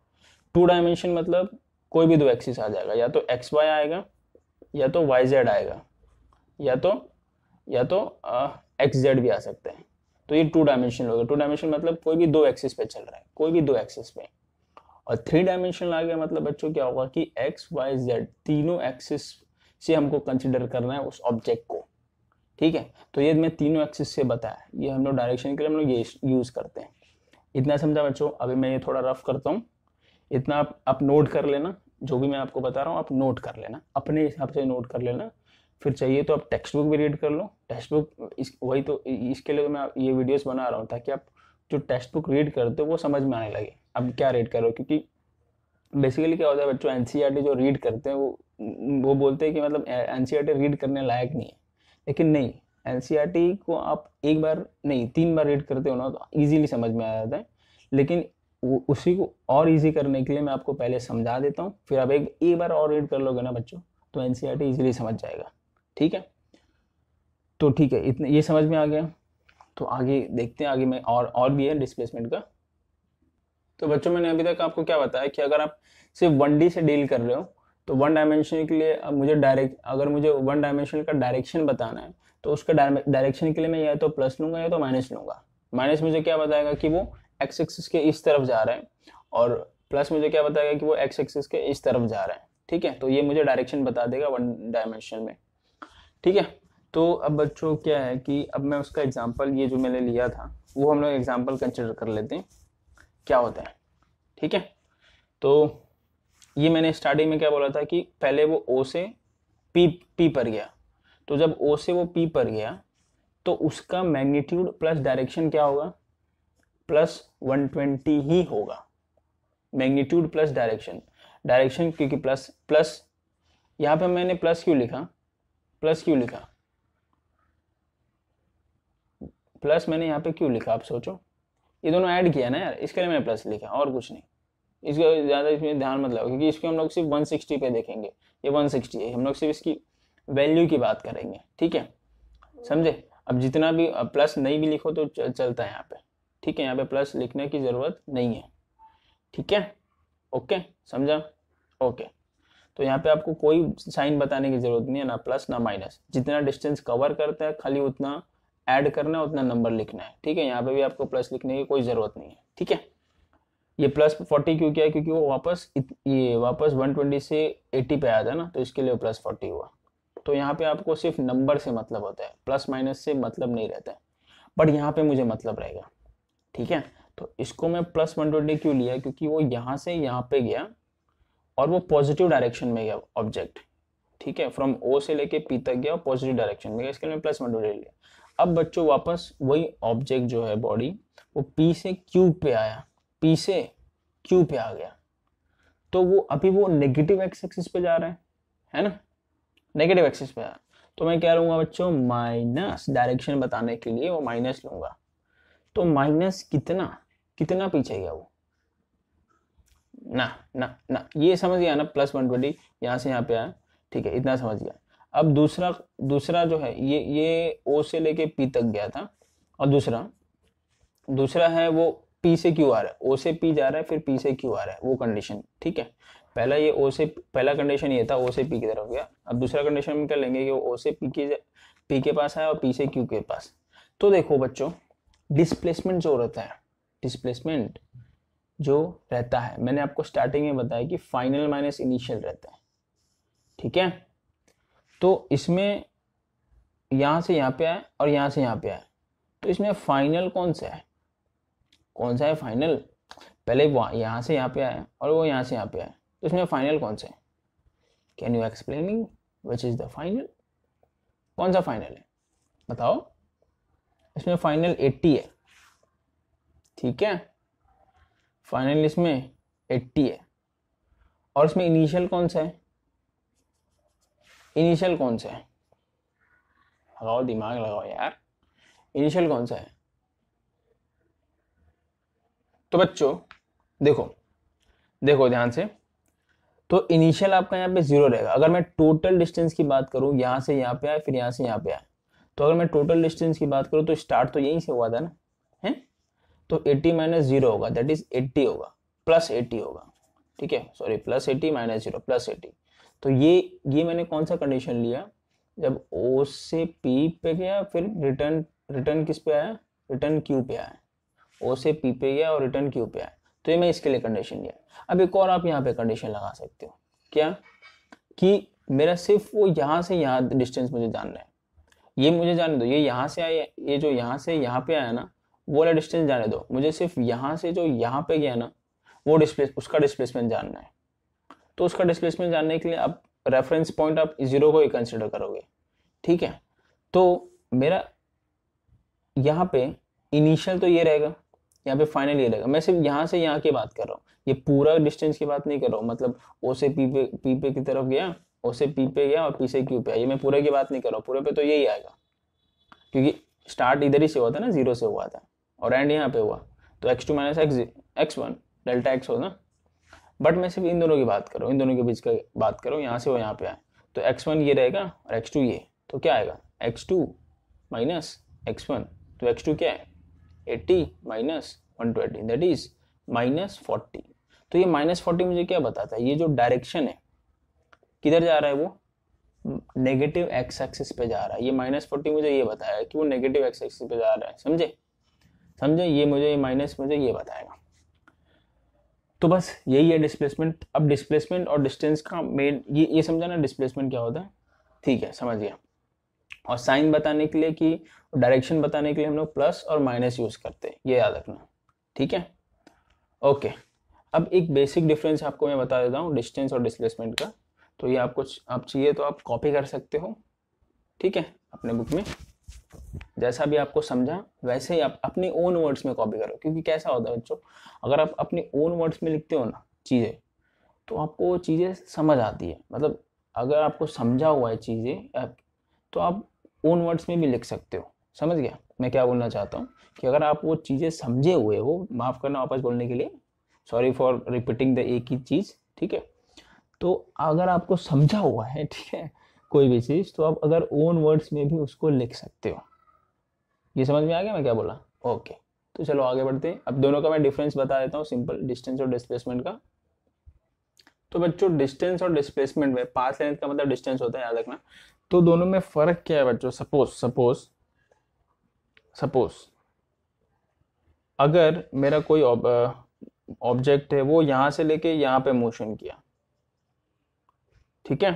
S1: टू डायमेंशन मतलब कोई भी दो एक्सिस आ जाएगा या तो एक्स वाई आएगा या तो वाई जेड आएगा या तो या तो एक्स जेड भी आ सकते हैं तो ये टू हो होगा टू डायमेंशन मतलब कोई भी दो एक्सिस पे चल रहा है कोई भी दो एक्सिस पे और थ्री डायमेंशन आ गया मतलब बच्चों क्या होगा कि एक्स वाई जेड तीनों एक्सिस से हमको कंसिडर करना है उस ऑब्जेक्ट को ठीक है तो ये मैं तीनों एक्सिस से बताया ये हम लोग डायरेक्शन के लिए हम लोग ये यूज़ करते हैं इतना समझा बच्चों अभी मैं ये थोड़ा रफ करता हूँ इतना आप, आप नोट कर लेना जो भी मैं आपको बता रहा हूँ आप नोट कर लेना अपने हिसाब से नोट कर लेना फिर चाहिए तो आप टेक्स्ट बुक भी रीड कर लो टेक्स्ट बुक इस वही तो इसके लिए तो मैं ये वीडियोस बना रहा हूँ ताकि आप जो टेक्स्ट बुक रीड करते हो वो समझ में आने लगे अब क्या रीड करो क्योंकि बेसिकली क्या होता है बच्चों एन e जो रीड करते हैं वो वो बोलते हैं कि मतलब एन रीड e करने लायक नहीं है लेकिन नहीं एन को आप एक बार नहीं तीन बार रीड करते हो ना तो ईजीली समझ में आ जाता है लेकिन वो उसी को और इजी करने के लिए मैं आपको पहले समझा देता हूँ फिर आप एक एक बार और रीड कर लोगे ना बच्चों तो एन सी समझ जाएगा ठीक है तो ठीक है इतने ये समझ में आ गया तो आगे देखते हैं आगे में और और भी है डिस्प्लेसमेंट का तो बच्चों मैंने अभी तक आपको क्या बताया कि अगर आप सिर्फ वन डी से डील कर रहे हो तो वन डायमेंशन के लिए अब मुझे डायरेक्ट अगर मुझे वन डायमेंशन का डायरेक्शन बताना है तो उसका डायरेक्शन के लिए मैं या तो प्लस लूँगा या तो माइनस लूँगा माइनस मुझे क्या बताएगा कि वो एक्स एक्सिस के इस तरफ जा रहे हैं और प्लस मुझे क्या बताएगा कि वो एक्स एक्सिस के इस तरफ जा रहे हैं ठीक है तो ये मुझे डायरेक्शन बता देगा वन डायमेंशन में ठीक है तो अब बच्चों क्या है कि अब मैं उसका एग्जाम्पल ये जो मैंने लिया था वो हम लोग एग्जाम्पल कंसिडर कर लेते हैं क्या होता है ठीक है तो ये मैंने स्टार्टिंग में क्या बोला था कि पहले वो ओ से पी पी पर गया तो जब ओ से वो पी पर गया तो उसका मैग्नीट्यूड प्लस डायरेक्शन क्या होगा प्लस 120 ही होगा मैग्नीट्यूड प्लस डायरेक्शन डायरेक्शन क्योंकि प्लस प्लस यहाँ पे मैंने प्लस क्यों लिखा प्लस क्यों लिखा प्लस मैंने यहाँ पे क्यों लिखा आप सोचो ये दोनों ऐड किया ना यार इसके लिए मैंने प्लस लिखा और कुछ नहीं इसका ज़्यादा इसमें ध्यान मत लगाओ क्योंकि इसको हम लोग सिर्फ वन सिक्सटी पे देखेंगे ये वन सिक्सटी है हम लोग सिर्फ इसकी वैल्यू की बात करेंगे ठीक है समझे अब जितना भी प्लस नहीं भी लिखो तो चलता है यहाँ पे ठीक है यहाँ पे प्लस लिखने की ज़रूरत नहीं है ठीक है ओके समझा ओके तो यहाँ पे आपको कोई साइन बताने की ज़रूरत नहीं है ना प्लस ना माइनस जितना डिस्टेंस कवर करता है खाली उतना ऐड करना है उतना नंबर लिखना है ठीक है यहाँ पे भी आपको प्लस लिखने की कोई ज़रूरत नहीं है ठीक है ये प्लस फोर्टी क्यों किया क्योंकि वो वापस ये वापस वन ट्वेंटी से एटी पे आया था ना तो इसके लिए प्लस फोर्टी हुआ तो यहाँ पे आपको सिर्फ नंबर से मतलब होता है प्लस माइनस से मतलब नहीं रहता है बट यहाँ पे मुझे मतलब रहेगा ठीक है तो इसको मैं प्लस वन ट्वेंटी क्यों लिया क्योंकि वो यहाँ से यहाँ पे गया और वो पॉजिटिव डायरेक्शन में गया ऑब्जेक्ट ठीक है फ्रॉम ओ से लेके पी तक गया पॉजिटिव डायरेक्शन में गया इसके लिए प्लस वन ट्वेंटी लिया अब बच्चों वापस वही ऑब्जेक्ट जो है बॉडी वो पी से क्यू पे आया पी से क्यू पे आ गया तो वो अभी वो नेगेटिव एक्स एक्सिस पे जा रहा है है ना नेगेटिव एक्सिस पे जा रहा है तो मैं क्या लूँगा बच्चों माइनस डायरेक्शन बताने के लिए वो माइनस लूँगा तो माइनस कितना कितना पीछे गया वो ना ना ना ये समझ गया ना प्लस वन ट्वेंटी यहाँ से यहाँ पे आया ठीक है इतना समझ गया अब दूसरा दूसरा जो है ये ये ओ से लेके पी तक गया था और दूसरा दूसरा है वो पी से क्यू आ रहा है ओ से पी जा रहा है फिर पी से क्यू आ रहा है वो कंडीशन ठीक है पहला ये ओ से पहला कंडीशन ये था ओ से पी की तरफ गया अब दूसरा कंडीशन हम क्या लेंगे कि ओ से पी के पी के पास आया और पी से क्यू के पास तो देखो बच्चों डिस्प्लेसमेंट जो रहता है डिस्प्लेसमेंट जो रहता है मैंने आपको स्टार्टिंग में बताया कि फाइनल माइनस इनिशियल रहता है ठीक है तो इसमें यहाँ से यहाँ पे आए और यहाँ से यहाँ पे आए तो इसमें फाइनल कौन सा है कौन सा है फाइनल पहले यहाँ से यहाँ पे आया और वो यहाँ से यहाँ पे आया तो इसमें फाइनल कौन सा है can you explaining which is the final कौन सा फाइनल है बताओ इसमें फाइनल एट्टी है ठीक है फाइनल इसमें एट्टी है और इसमें इनिशियल कौन सा है इनिशियल कौन सा है लगाओ दिमाग लगाओ यार इनिशियल कौन सा है तो बच्चों देखो देखो ध्यान से तो इनिशियल आपका यहाँ पे जीरो रहेगा अगर मैं टोटल डिस्टेंस की बात करूँ यहाँ से यहाँ पे आए फिर यहाँ से यहाँ पे आए तो अगर मैं टोटल डिस्टेंस की बात करूँ तो स्टार्ट तो यहीं से हुआ था ना है तो 80 माइनस जीरो होगा दैट इज 80 होगा प्लस 80 होगा ठीक है sorry plus 80 minus zero plus 80 तो ये ये मैंने कौन सा कंडीशन लिया जब ओ से पी पे गया फिर रिटर्न रिटर्न किस पे आया रिटर्न क्यू पे आया ओ से पी पे गया और रिटर्न क्यू पे आया तो ये मैं इसके लिए कंडीशन दिया अब एक और आप यहाँ पे कंडीशन लगा सकते हो क्या कि मेरा सिर्फ वो यहाँ से यहाँ डिस्टेंस मुझे जानना है ये मुझे जाने दो ये यहाँ से आया ये जो यहाँ से यहाँ पे आया ना वो वाला डिस्टेंस जाने दो मुझे सिर्फ यहाँ से जो यहाँ पे गया ना वो डिस्प्लेस उसका डिस्प्लेसमेंट जानना है तो उसका डिस्प्लेसमेंट जानने के लिए आप रेफरेंस पॉइंट आप जीरो को ही कंसिडर करोगे ठीक है तो मेरा यहाँ पे इनिशियल तो ये रहेगा यहाँ पे फाइनल ये रहेगा मैं सिर्फ यहाँ से यहाँ की बात कर रहा हूँ ये पूरा डिस्टेंस की बात नहीं कर रहा हूँ मतलब ओ से पी पे पी पे की तरफ गया ओ से पी पे गया और पी से क्यू पे आया ये मैं पूरे की बात नहीं कर रहा हूँ पूरे पे तो यही आएगा क्योंकि स्टार्ट इधर ही से हुआ था ना जीरो से हुआ था और एंड यहाँ पे हुआ तो x two minus x x one delta x हो ना बट मैं सिर्फ इन दोनों की बात कर रहा हूँ इन दोनों के बीच का बात हूँ यहाँ से वो यहाँ पे आए तो एक्स वन ये रहेगा और एक्स टू ये तो क्या आएगा x two minus x one तो एक्स टू क्या है 80 minus one twenty that is minus forty तो ये माइनस फोर्टी मुझे क्या बताता है ये जो डायरेक्शन है किधर जा रहा है वो नेगेटिव एक्स एक्सिस पे जा रहा है ये माइनस फोर्टी मुझे ये बताया कि वो नेगेटिव एक्स एक्सिस पे जा रहा है समझे समझे ये मुझे माइनस मुझे ये बताएगा तो बस यही है डिस्प्लेसमेंट अब डिस्प्लेसमेंट और डिस्टेंस का मेन ये ये समझा ना डिस्प्लेसमेंट क्या होता है ठीक है समझ गया और साइन बताने के लिए कि डायरेक्शन तो बताने के लिए हम लोग प्लस और माइनस यूज़ करते हैं ये याद रखना ठीक है ओके अब एक बेसिक डिफरेंस आपको मैं बता देता हूँ डिस्टेंस और डिस्प्लेसमेंट का तो ये आप कुछ आप चाहिए तो आप कॉपी कर सकते हो ठीक है अपने बुक में जैसा भी आपको समझा वैसे ही आप अपने ओन वर्ड्स में कॉपी करो क्योंकि कैसा होता है बच्चों अगर आप अपने ओन वर्ड्स में लिखते हो ना चीज़ें तो आपको वो चीज़ें समझ आती है मतलब अगर आपको समझा हुआ है चीज़ें तो आप ओन वर्ड्स में भी लिख सकते हो समझ गया मैं क्या बोलना चाहता हूँ कि अगर आप वो चीज़ें समझे हुए हो माफ़ करना वापस बोलने के लिए सॉरी फॉर रिपीटिंग द एक ही चीज़ ठीक है तो अगर आपको समझा हुआ है ठीक है कोई भी चीज़ तो आप अगर ओन वर्ड्स में भी उसको लिख सकते हो ये समझ में आ गया मैं क्या बोला ओके तो चलो आगे बढ़ते हैं अब दोनों का मैं डिफरेंस बता देता हूँ सिंपल डिस्टेंस और डिस्प्लेसमेंट का तो बच्चों डिस्टेंस और डिस्प्लेसमेंट में पास लेंथ का मतलब डिस्टेंस होता है याद रखना तो दोनों में फ़र्क क्या है बच्चों सपोज सपोज सपोज अगर मेरा कोई ऑब्जेक्ट है वो यहाँ से लेके यहाँ पे मोशन किया ठीक है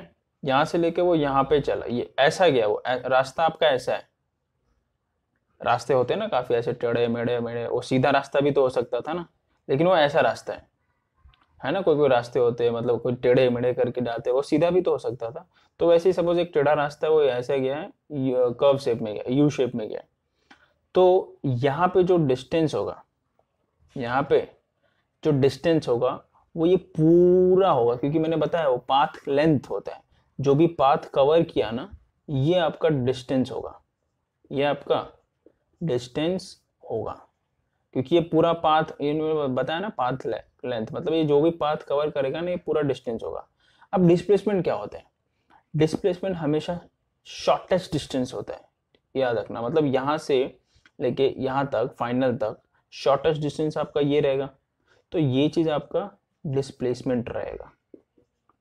S1: यहाँ से लेके वो यहाँ पे चला ये ऐसा गया वो रास्ता आपका ऐसा है रास्ते होते हैं ना काफ़ी ऐसे टेढ़े मेढ़े मेढ़े वो सीधा रास्ता भी तो हो सकता था ना लेकिन वो ऐसा रास्ता है है ना कोई कोई रास्ते होते हैं मतलब कोई टेढ़े मेढ़े करके जाते हैं वो सीधा भी तो हो सकता था तो वैसे ही सपोज एक टेढ़ा रास्ता है वो ऐसा गया है कर्व शेप में गया यू शेप में गया तो यहाँ पे जो डिस्टेंस होगा यहाँ पे जो डिस्टेंस होगा वो ये पूरा होगा क्योंकि मैंने बताया वो पाथ लेंथ होता है जो भी पाथ कवर किया ना ये आपका डिस्टेंस होगा ये आपका डिस्टेंस होगा क्योंकि ये पूरा पाथ इन्होंने बताया ना पाथ लेंथ मतलब ये जो भी पाथ कवर करेगा ना ये पूरा डिस्टेंस होगा अब डिस्प्लेसमेंट क्या होता है डिस्प्लेसमेंट हमेशा शॉर्टेस्ट डिस्टेंस होता है याद रखना मतलब यहाँ से लेके यहाँ तक फाइनल तक शॉर्टेस्ट डिस्टेंस आपका ये रहेगा तो ये चीज़ आपका डिस्प्लेसमेंट रहेगा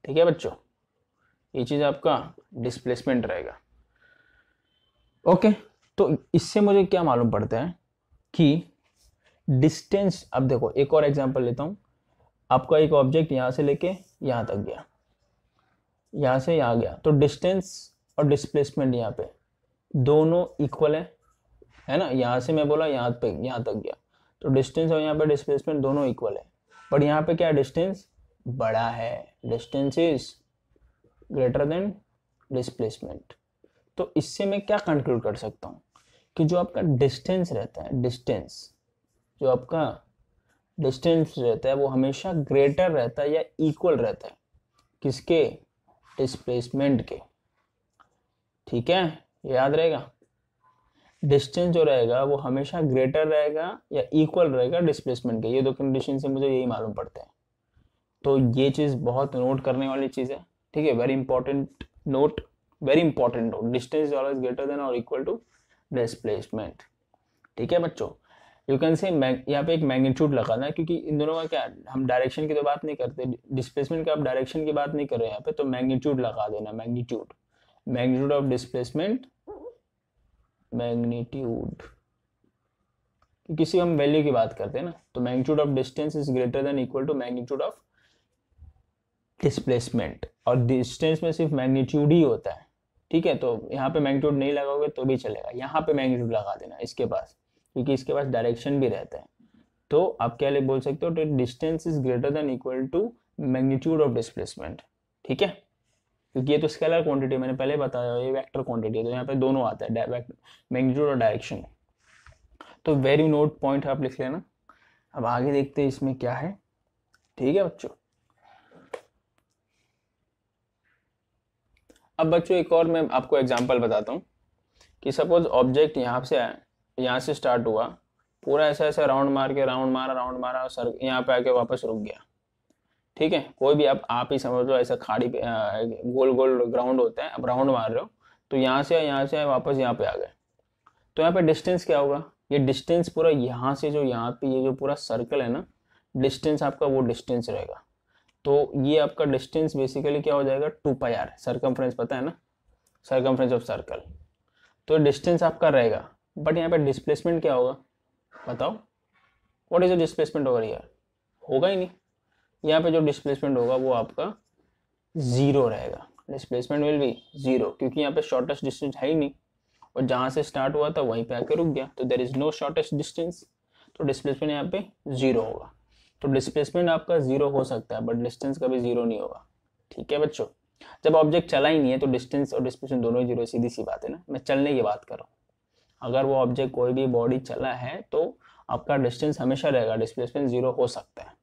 S1: ठीक है बच्चों ये चीज़ आपका डिस्प्लेसमेंट रहेगा ओके तो इससे मुझे क्या मालूम पड़ता है कि डिस्टेंस अब देखो एक और एग्जांपल लेता हूँ आपका एक ऑब्जेक्ट यहाँ से लेके यहाँ तक गया यहाँ से यहाँ गया तो डिस्टेंस और डिस्प्लेसमेंट यहाँ पे दोनों इक्वल है है ना यहाँ से मैं बोला यहाँ पे यहाँ तक गया तो डिस्टेंस और यहाँ पे डिस्प्लेसमेंट दोनों इक्वल है बट यहाँ पे क्या डिस्टेंस बड़ा है distance is greater than displacement तो इससे मैं क्या कंक्लूड कर सकता हूँ कि जो आपका डिस्टेंस रहता है डिस्टेंस जो आपका डिस्टेंस रहता है वो हमेशा ग्रेटर रहता है या इक्वल रहता है किसके डिस्प्लेसमेंट के ठीक है याद रहेगा डिस्टेंस जो रहेगा वो हमेशा ग्रेटर रहेगा या इक्वल रहेगा डिस्प्लेसमेंट के ये दो कंडीशन से मुझे यही मालूम पड़ता है तो ये चीज़ बहुत नोट करने वाली चीज़ है ठीक है very important note very important note distance is always greater than और इक्वल टू डिस्प्लेसमेंट ठीक है बच्चों यू कैन से यहाँ पे एक मैग्नीट्यूड लगाना है क्योंकि इन दोनों का क्या हम डायरेक्शन की तो बात नहीं करते डिस्प्लेसमेंट का आप डायरेक्शन की बात नहीं कर रहे हैं यहाँ पे तो मैग्नीट्यूड लगा देना magnitude magnitude of displacement magnitude कि किसी हम वैल्यू की बात करते हैं ना तो magnitude of distance is greater than equal to magnitude of displacement और डिस्टेंस में सिर्फ मैग्नीट्यूड ही होता है ठीक है तो यहाँ पे मैग्नीट्यूड नहीं लगाओगे तो भी चलेगा यहाँ पे मैग्नीट्यूड लगा देना इसके पास क्योंकि इसके पास डायरेक्शन भी रहता है तो आप क्या बोल सकते हो तो distance is greater than equal to magnitude of displacement ठीक है क्योंकि ये तो स्केलर क्वांटिटी मैंने पहले बताया ये वेक्टर क्वांटिटी है तो यहाँ पे दोनों आता है मैग्नीट्यूड और डायरेक्शन तो वेरी नोट पॉइंट आप लिख लेना अब आगे देखते हैं इसमें क्या है ठीक है बच्चों अब बच्चों एक और मैं आपको एग्जांपल बताता हूँ कि सपोज ऑब्जेक्ट यहाँ से यहाँ से स्टार्ट हुआ पूरा ऐसा ऐसा राउंड मार के राउंड मारा राउंड मारा सर यहाँ पे आके वापस रुक गया ठीक है कोई भी आप आप ही समझ लो ऐसा खाड़ी गोल गोल ग्राउंड होता है अब राउंड मार रहे हो तो यहाँ से यहाँ से वापस यहाँ पे आ गए तो यहाँ पे डिस्टेंस क्या होगा ये डिस्टेंस पूरा यहाँ से जो यहाँ पे ये जो पूरा सर्कल है ना डिस्टेंस आपका वो डिस्टेंस रहेगा तो ये आपका डिस्टेंस बेसिकली क्या हो जाएगा टू पाई आर सरकमफ्रेंस पता है ना सरकमफ्रेंस ऑफ सर्कल तो डिस्टेंस आपका रहेगा बट यहाँ पे डिस्प्लेसमेंट क्या होगा बताओ what is the displacement over यार होगा ही नहीं यहाँ पे जो डिस्प्लेसमेंट होगा वो आपका ज़ीरो रहेगा डिस्प्लेसमेंट विल भी ज़ीरो क्योंकि यहाँ पे शॉर्टेस्ट डिस्टेंस है ही नहीं और जहाँ से स्टार्ट हुआ था वहीं पे आके रुक गया तो there is no shortest distance तो डिस्प्लेसमेंट यहाँ पे ज़ीरो होगा तो डिस्प्लेसमेंट आपका ज़ीरो हो सकता है बट डिस्टेंस कभी ज़ीरो नहीं होगा ठीक है बच्चों जब ऑब्जेक्ट चला ही नहीं है तो डिस्टेंस और डिस्प्लेसमेंट दोनों ही जीरो सीधी सी बात है ना मैं चलने की बात कर रहा हूँ अगर वो ऑब्जेक्ट कोई भी बॉडी चला है तो आपका डिस्टेंस हमेशा रहेगा डिस्प्लेसमेंट ज़ीरो हो सकता है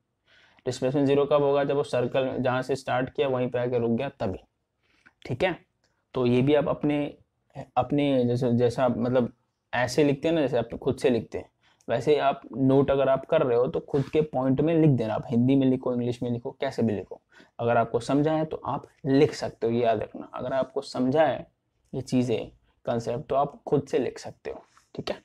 S1: डिस्प्लेसमेंट जीरो कब होगा जब वो सर्कल जहाँ से स्टार्ट किया वहीं पर आके रुक गया तभी ठीक है तो ये भी आप अपने अपने जैसे जैसा मतलब ऐसे लिखते हैं ना जैसे आप खुद से लिखते हैं वैसे आप नोट अगर आप कर रहे हो तो खुद के पॉइंट में लिख देना आप हिंदी में लिखो इंग्लिश में लिखो कैसे भी लिखो अगर आपको समझा है तो आप लिख सकते हो ये याद रखना अगर आपको समझा है ये चीज़ें कंसेप्ट तो आप खुद से लिख सकते हो ठीक है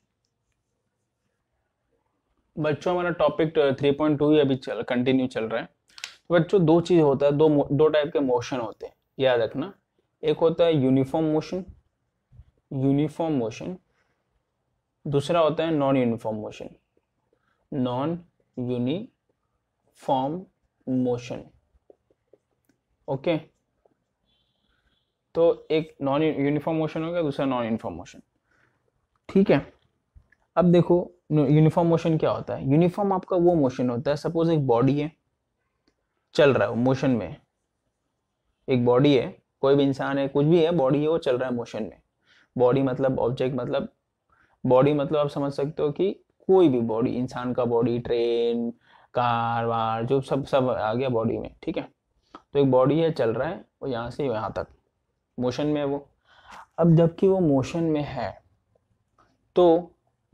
S1: बच्चों हमारा टॉपिक 3.2 ही अभी चल कंटिन्यू चल रहा है तो बच्चों दो चीज़ होता है दो दो टाइप के मोशन होते हैं याद रखना एक होता है यूनिफॉर्म मोशन यूनिफॉर्म मोशन दूसरा होता है non uniform motion non uniform motion okay तो एक नॉन यूनिफॉर्म मोशन हो गया दूसरा नॉन यूनिफॉर्म मोशन ठीक है अब देखो यूनिफॉर्म मोशन क्या होता है यूनिफॉर्म आपका वो मोशन होता है सपोज एक बॉडी है चल रहा है मोशन में एक बॉडी है कोई भी इंसान है कुछ भी है बॉडी है वो चल रहा है मोशन में बॉडी मतलब ऑब्जेक्ट मतलब बॉडी मतलब आप समझ सकते हो कि कोई भी बॉडी इंसान का बॉडी ट्रेन कार वार जो सब सब आ गया बॉडी में ठीक है तो एक बॉडी है चल रहा है वो यहाँ से यहाँ तक मोशन में है वो अब जबकि वो मोशन में है तो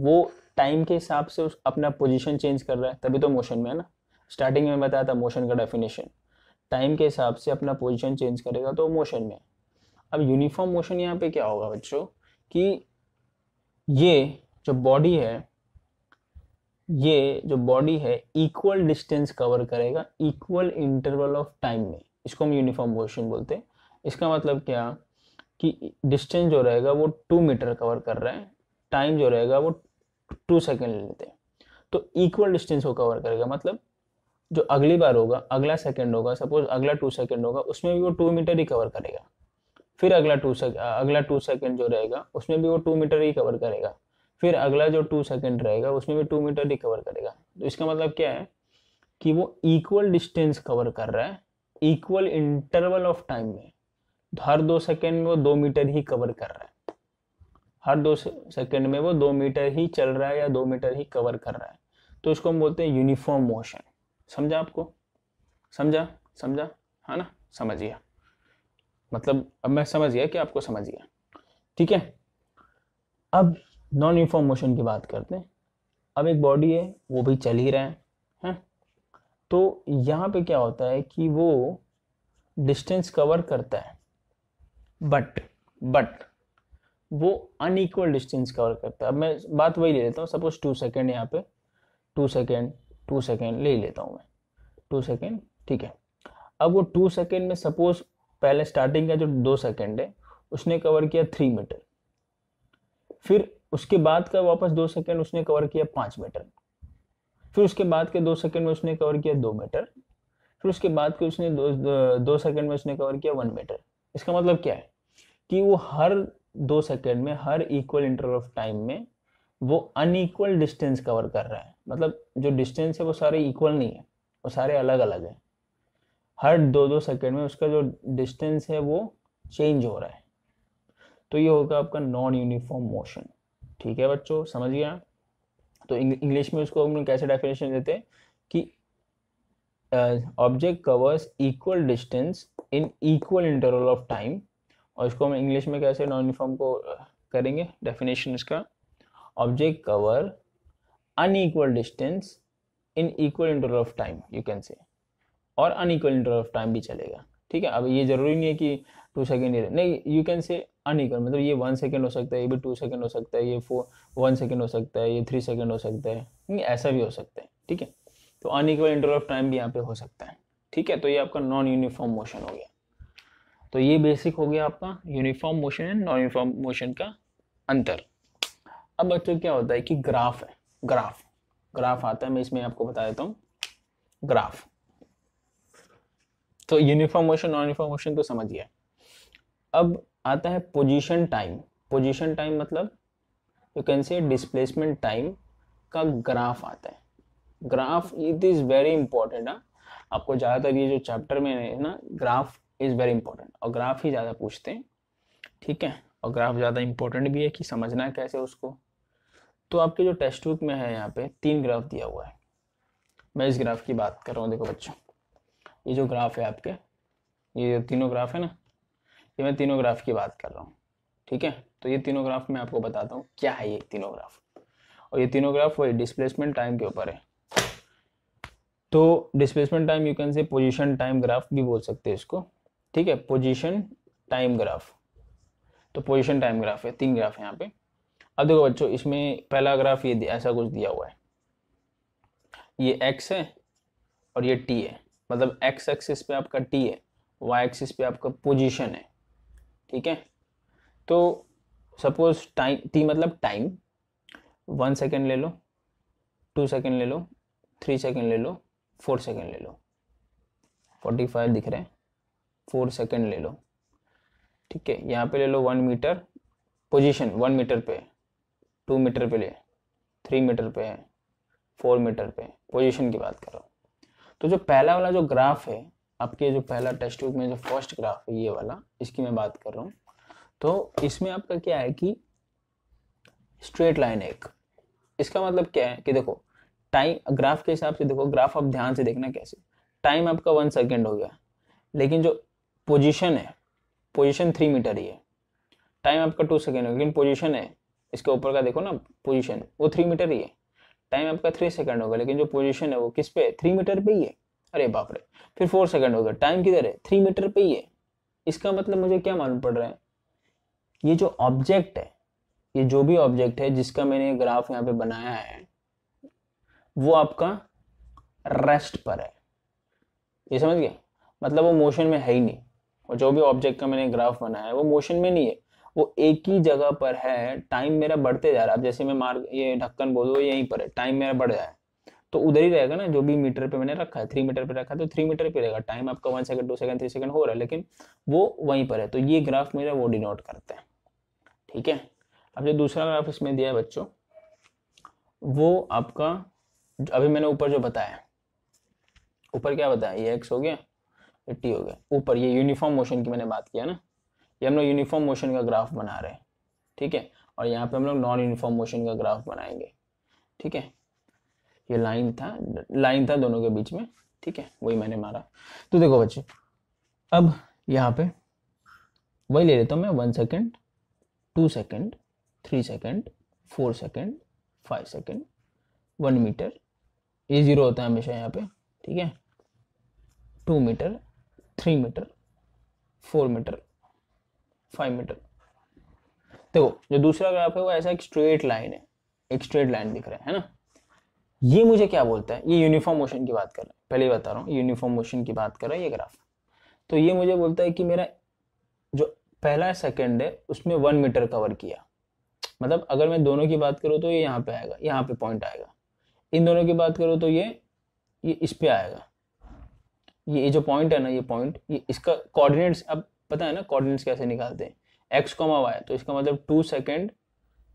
S1: वो टाइम के हिसाब से उस अपना पोजीशन चेंज कर रहा है तभी तो मोशन में है ना स्टार्टिंग में बताया था मोशन का डेफिनेशन टाइम के हिसाब से अपना पोजीशन चेंज करेगा तो मोशन में अब यूनिफॉर्म मोशन यहाँ पे क्या होगा बच्चों कि ये जो बॉडी है ये जो बॉडी है इक्वल डिस्टेंस कवर करेगा इक्वल इंटरवल ऑफ टाइम में इसको हम यूनिफॉर्म मोशन बोलते हैं इसका मतलब क्या कि डिस्टेंस जो रहेगा वो टू मीटर कवर कर रहा है टाइम जो रहेगा वो टू सेकेंड ले लेते हैं तो इक्वल डिस्टेंस को कवर करेगा मतलब जो अगली बार होगा अगला सेकेंड होगा सपोज अगला टू सेकेंड होगा उसमें भी वो टू मीटर ही कवर करेगा फिर अगला टू सेक अगला टू सेकेंड जो रहेगा उसमें भी वो टू मीटर ही कवर करेगा फिर अगला जो टू सेकेंड रहेगा उसमें भी टू मीटर ही कवर करेगा तो इसका मतलब क्या है कि वो इक्वल डिस्टेंस कवर कर रहा है इक्वल इंटरवल ऑफ टाइम में तो हर दो सेकेंड में वो दो मीटर ही कवर कर रहा है हर दो सेकंड में वो दो मीटर ही चल रहा है या दो मीटर ही कवर कर रहा है तो इसको हम बोलते हैं यूनिफॉर्म मोशन समझा आपको समझा समझा है हाँ ना समझ गया मतलब अब मैं समझ गया कि आपको समझ गया ठीक है अब नॉन यूनिफॉर्म मोशन की बात करते हैं अब एक बॉडी है वो भी चल ही रहा है हैं तो यहाँ पे क्या होता है कि वो डिस्टेंस कवर करता है बट बट वो अनइक्वल डिस्टेंस कवर करता है अब मैं बात वही ले लेता हूँ सपोज टू सेकेंड यहाँ पे टू सेकेंड टू सेकेंड ले लेता हूँ मैं टू सेकेंड ठीक है अब वो टू सेकेंड में सपोज पहले स्टार्टिंग का जो दो सेकेंड है उसने कवर किया थ्री मीटर फिर उसके बाद का वापस दो सेकेंड उसने कवर किया पाँच मीटर फिर उसके बाद के दो सेकेंड में उसने कवर किया दो मीटर फिर उसके बाद के उसने दो दो सेकेंड में उसने कवर किया वन मीटर इसका मतलब क्या है कि वो हर दो सेकेंड में हर इक्वल इंटरवल ऑफ टाइम में वो अनइक्वल डिस्टेंस कवर कर रहा है मतलब जो डिस्टेंस है वो सारे इक्वल नहीं है वो सारे अलग अलग है हर दो दो सेकेंड में उसका जो डिस्टेंस है वो चेंज हो रहा है तो ये होगा आपका नॉन यूनिफॉर्म मोशन ठीक है बच्चों समझ गया तो इंग्लिश में उसको हम कैसे डेफिनेशन देते हैं कि object covers equal distance in equal interval of time और इसको हम इंग्लिश में कैसे नॉन यूनिफॉर्म को करेंगे डेफिनेशन इसका object cover unequal distance in equal interval of time you can say और अनईक्वल इंटरवल ऑफ टाइम भी चलेगा ठीक है अब ये जरूरी नहीं है कि टू सेकेंड ही नहीं यू कैन से अनईक्वल मतलब ये वन सेकेंड हो सकता है ये भी टू सेकेंड हो सकता है ये फोर वन सेकेंड हो सकता है ये थ्री सेकेंड हो सकता है नहीं ऐसा भी हो सकता है ठीक है तो अनईक्वल इंटरवल ऑफ टाइम भी यहाँ पे हो सकता है ठीक है तो ये आपका नॉन यूनिफॉर्म मोशन हो गया तो ये बेसिक हो गया आपका uniform motion and non uniform motion का अंतर अब बच्चों क्या होता है कि ग्राफ है ग्राफ ग्राफ आता है मैं इसमें आपको बता देता हूँ ग्राफ तो uniform motion non uniform motion तो समझ गया अब आता है पोजिशन टाइम पोजिशन टाइम मतलब you can say displacement time का ग्राफ आता है graph it is very important हाँ आपको ज़्यादातर ये जो चैप्टर में है ना ग्राफ इज़ वेरी इंपॉर्टेंट और ग्राफ ही ज़्यादा पूछते हैं ठीक है और ग्राफ ज़्यादा इंपॉर्टेंट भी है कि समझना है कैसे उसको तो आपके जो टेस्ट बुक में है यहाँ पे तीन ग्राफ दिया हुआ है मैं इस ग्राफ की बात कर रहा हूँ देखो बच्चों ये जो ग्राफ है आपके ये जो तीनों ग्राफ है ना ये मैं तीनों ग्राफ की बात कर रहा हूँ ठीक है तो ये तीनों ग्राफ मैं आपको बताता हूँ क्या है ये तीनों ग्राफ और ये तीनों ग्राफ वही डिस्प्लेसमेंट टाइम के ऊपर है तो displacement time you can say position time graph भी बोल सकते हैं इसको ठीक है पोजीशन टाइम ग्राफ तो पोजीशन टाइम ग्राफ है तीन ग्राफ है यहाँ पे अब देखो बच्चों इसमें पहला ग्राफ ये ऐसा कुछ दिया हुआ है ये एक्स है और ये टी है मतलब एक्स एक्सिस पे आपका टी है वाई एक्सिस पे आपका पोजीशन है ठीक है तो सपोज टाइम टी मतलब टाइम वन सेकेंड ले लो टू सेकेंड ले लो थ्री सेकेंड ले लो फोर सेकेंड ले लो फोर्टी फाइव दिख रहे हैं फोर सेकेंड ले लो ठीक है यहाँ पे ले लो one meter position one meter पे टू मीटर पे ले थ्री मीटर पे फोर मीटर पे पोजीशन की बात कर रहा हूँ तो जो पहला वाला जो ग्राफ है आपके जो पहला टेस्ट बुक में जो फर्स्ट ग्राफ है ये वाला इसकी मैं बात कर रहा हूँ तो इसमें आपका क्या है कि स्ट्रेट लाइन एक इसका मतलब क्या है कि देखो टाइम ग्राफ के हिसाब से देखो ग्राफ आप ध्यान से देखना कैसे टाइम आपका वन सेकेंड हो गया लेकिन जो पोजीशन है पोजीशन थ्री मीटर ही है टाइम आपका टू सेकेंड होगा लेकिन पोजीशन है इसके ऊपर का देखो ना पोजीशन वो थ्री मीटर ही है टाइम आपका थ्री सेकेंड होगा लेकिन जो पोजीशन है वो किस पे थ्री मीटर पे ही है अरे बाप रे फिर फोर सेकेंड हो गया टाइम किधर है थ्री मीटर पे ही है इसका मतलब मुझे क्या मालूम पड़ रहा है ये जो ऑब्जेक्ट है ये जो भी ऑब्जेक्ट है जिसका मैंने ग्राफ यहाँ पे बनाया है वो आपका रेस्ट पर है ये समझ गए मतलब वो मोशन में है ही नहीं और जो भी ऑब्जेक्ट का मैंने ग्राफ बनाया है वो मोशन में नहीं है वो एक ही जगह पर है टाइम मेरा बढ़ते जा रहा है अब जैसे मैं मार्ग ये ढक्कन बोलो यहीं पर है टाइम मेरा बढ़ जाए तो उधर ही रहेगा ना जो भी मीटर पे मैंने रखा है थ्री मीटर पे रखा है तो थ्री मीटर पे रहेगा टाइम आपका one second two second three second हो रहा है लेकिन वो वहीं पर है तो ये ग्राफ मेरा वो डिनोट करता है ठीक है अब जो दूसरा ग्राफ इसमें दिया है बच्चों वो आपका अभी मैंने ऊपर जो बताया ऊपर क्या बताया ये एक्स हो गया टी हो गया ऊपर ये यूनिफॉर्म मोशन की मैंने बात किया ना ये हम लोग यूनिफॉर्म मोशन का ग्राफ बना रहे हैं ठीक है और यहाँ पे हम लोग नॉन यूनिफॉर्म मोशन का ग्राफ बनाएंगे ठीक है ये लाइन था लाइन था दोनों के बीच में ठीक है वही मैंने मारा तो देखो बच्चे अब यहाँ पे वही ले लेता हूँ मैं one second two second three second four second five second one meter ये ज़ीरो होता है हमेशा यहाँ पे ठीक है two meter three meter four meter five meter देखो जो दूसरा ग्राफ है वो ऐसा एक स्ट्रेट लाइन है एक स्ट्रेट लाइन दिख रहा है है ना ये मुझे क्या बोलता है ये यूनिफॉर्म मोशन की बात कर रहा है पहले ही बता रहा हूँ यूनिफॉर्म मोशन की बात कर रहा है ये ग्राफ तो ये मुझे बोलता है कि मेरा जो पहला सेकंड है उसमें वन मीटर कवर किया मतलब अगर मैं दोनों की बात करूँ तो ये यहाँ पे आएगा यहाँ पे पॉइंट आएगा इन दोनों की बात करूँ तो ये ये इस पर आएगा ये जो पॉइंट है ना ये पॉइंट ये इसका कोऑर्डिनेट्स अब पता है ना कोऑर्डिनेट्स कैसे निकालते हैं एक्स कॉमा वाई तो इसका मतलब two second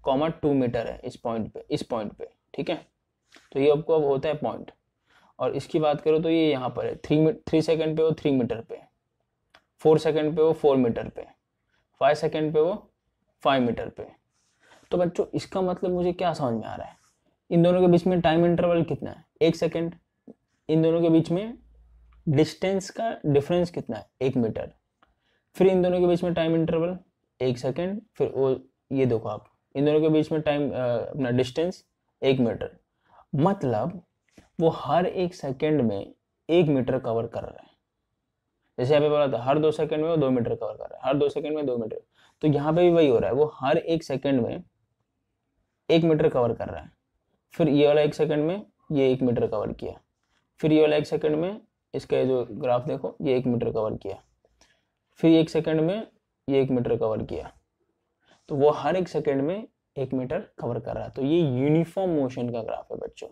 S1: comma two meter है इस पॉइंट पे इस पॉइंट पे ठीक है तो ये आपको अब होता है पॉइंट और इसकी बात करो तो ये यहाँ पर है थ्री मीट थ्री सेकेंड पे वो थ्री मीटर पे फोर सेकेंड पे वो फोर मीटर पे फाइव सेकेंड पे वो फाइव मीटर पे तो बच्चों इसका मतलब मुझे क्या समझ में आ रहा है इन दोनों के बीच में टाइम इंटरवल कितना है एक सेकेंड इन दोनों के बीच में डिस्टेंस का डिफरेंस कितना है एक मीटर फिर इन दोनों के बीच में टाइम इंटरवल एक सेकेंड फिर वो ये देखो आप इन दोनों के बीच में टाइम अपना डिस्टेंस एक मीटर मतलब वो हर एक सेकेंड में एक मीटर कवर कर रहा है जैसे यहाँ पे बोला था हर दो सेकेंड में वो दो मीटर कवर कर रहा है हर दो सेकेंड में दो मीटर तो यहाँ पे भी वही हो रहा है वो हर एक सेकेंड में एक मीटर कवर कर रहा है फिर ये वाला एक सेकेंड में ये एक मीटर कवर किया फिर ये वाला एक सेकेंड में इसका ये जो ग्राफ देखो ये एक मीटर कवर किया फिर एक सेकेंड में ये एक मीटर कवर किया तो वो हर एक सेकेंड में एक मीटर कवर कर रहा है तो ये यूनिफॉर्म मोशन का ग्राफ है बच्चों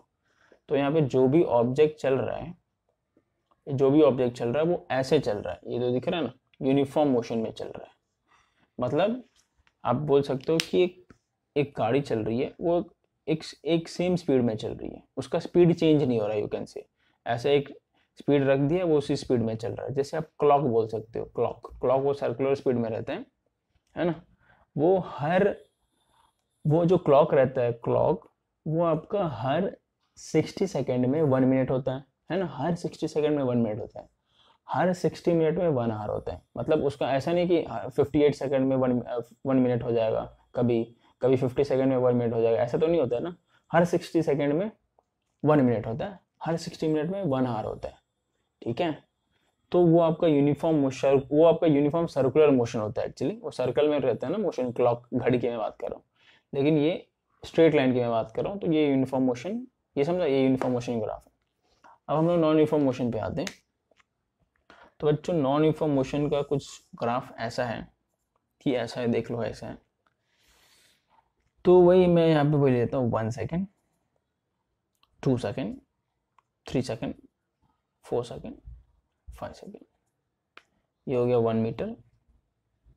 S1: तो यहाँ पे जो भी ऑब्जेक्ट चल रहा है जो भी ऑब्जेक्ट चल रहा है वो ऐसे चल रहा है ये तो दिख रहा है ना यूनिफॉर्म मोशन में चल रहा है मतलब आप बोल सकते हो कि एक एक गाड़ी चल रही है वो एक एक सेम स्पीड में चल रही है उसका स्पीड चेंज नहीं हो रहा है यू कैन से ऐसा एक स्पीड रख दिया वो उसी स्पीड में चल रहा है जैसे आप क्लॉक बोल सकते हो क्लॉक क्लॉक वो सर्कुलर स्पीड में रहते हैं है ना वो हर वो जो क्लॉक रहता है क्लॉक वो आपका हर सिक्सटी सेकेंड में वन मिनट होता है है ना हर सिक्सटी सेकेंड मतलब हाँ, तो में वन मिनट होता है हर सिक्सटी मिनट में वन आवर होता है मतलब उसका ऐसा नहीं कि फिफ्टी एट सेकेंड में वन वन मिनट हो जाएगा कभी कभी फिफ्टी सेकेंड में वन मिनट हो जाएगा ऐसा तो नहीं होता है ना हर सिक्सटी सेकेंड में वन मिनट होता है हर सिक्सटी मिनट में वन आवर होता है ठीक है तो वो आपका यूनिफॉर्म मोशन वो आपका यूनिफॉर्म सर्कुलर मोशन होता है एक्चुअली वो सर्कल में रहता है ना मोशन क्लॉक घड़ी की मैं बात कर रहा हूँ लेकिन ये स्ट्रेट लाइन की मैं बात कर रहा हूँ तो ये यूनिफॉर्म मोशन ये समझा ये यूनिफॉर्म मोशन ग्राफ है अब हम लोग नॉन यूनिफॉर्म मोशन पे आते हैं तो बच्चों नॉन यूनिफॉर्म मोशन का कुछ ग्राफ ऐसा है कि ऐसा है देख लो ऐसा है तो वही मैं यहाँ पे बोल देता हूँ one second two second three second four second five second ये हो गया one meter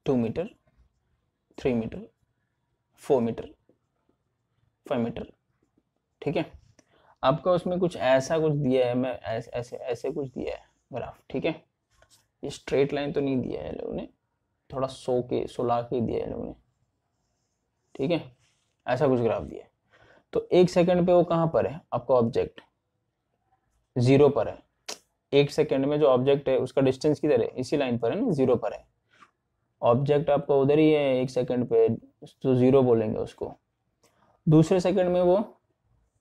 S1: two meter three meter four meter five meter ठीक है आपका उसमें कुछ ऐसा कुछ दिया है मैं ऐसे ऐसे ऐसे कुछ दिया है ग्राफ ठीक है ये स्ट्रेट लाइन तो नहीं दिया है लोगों ने थोड़ा सो के सोला के दिया है लोगों ने ठीक है ऐसा कुछ ग्राफ दिया है तो एक सेकंड पे वो कहाँ पर है आपका ऑब्जेक्ट ज़ीरो पर है एक सेकेंड में जो ऑब्जेक्ट है उसका डिस्टेंस किधर है इसी लाइन पर है ना जीरो पर है ऑब्जेक्ट आपका उधर ही है एक सेकेंड पे तो जीरो बोलेंगे उसको दूसरे सेकेंड में वो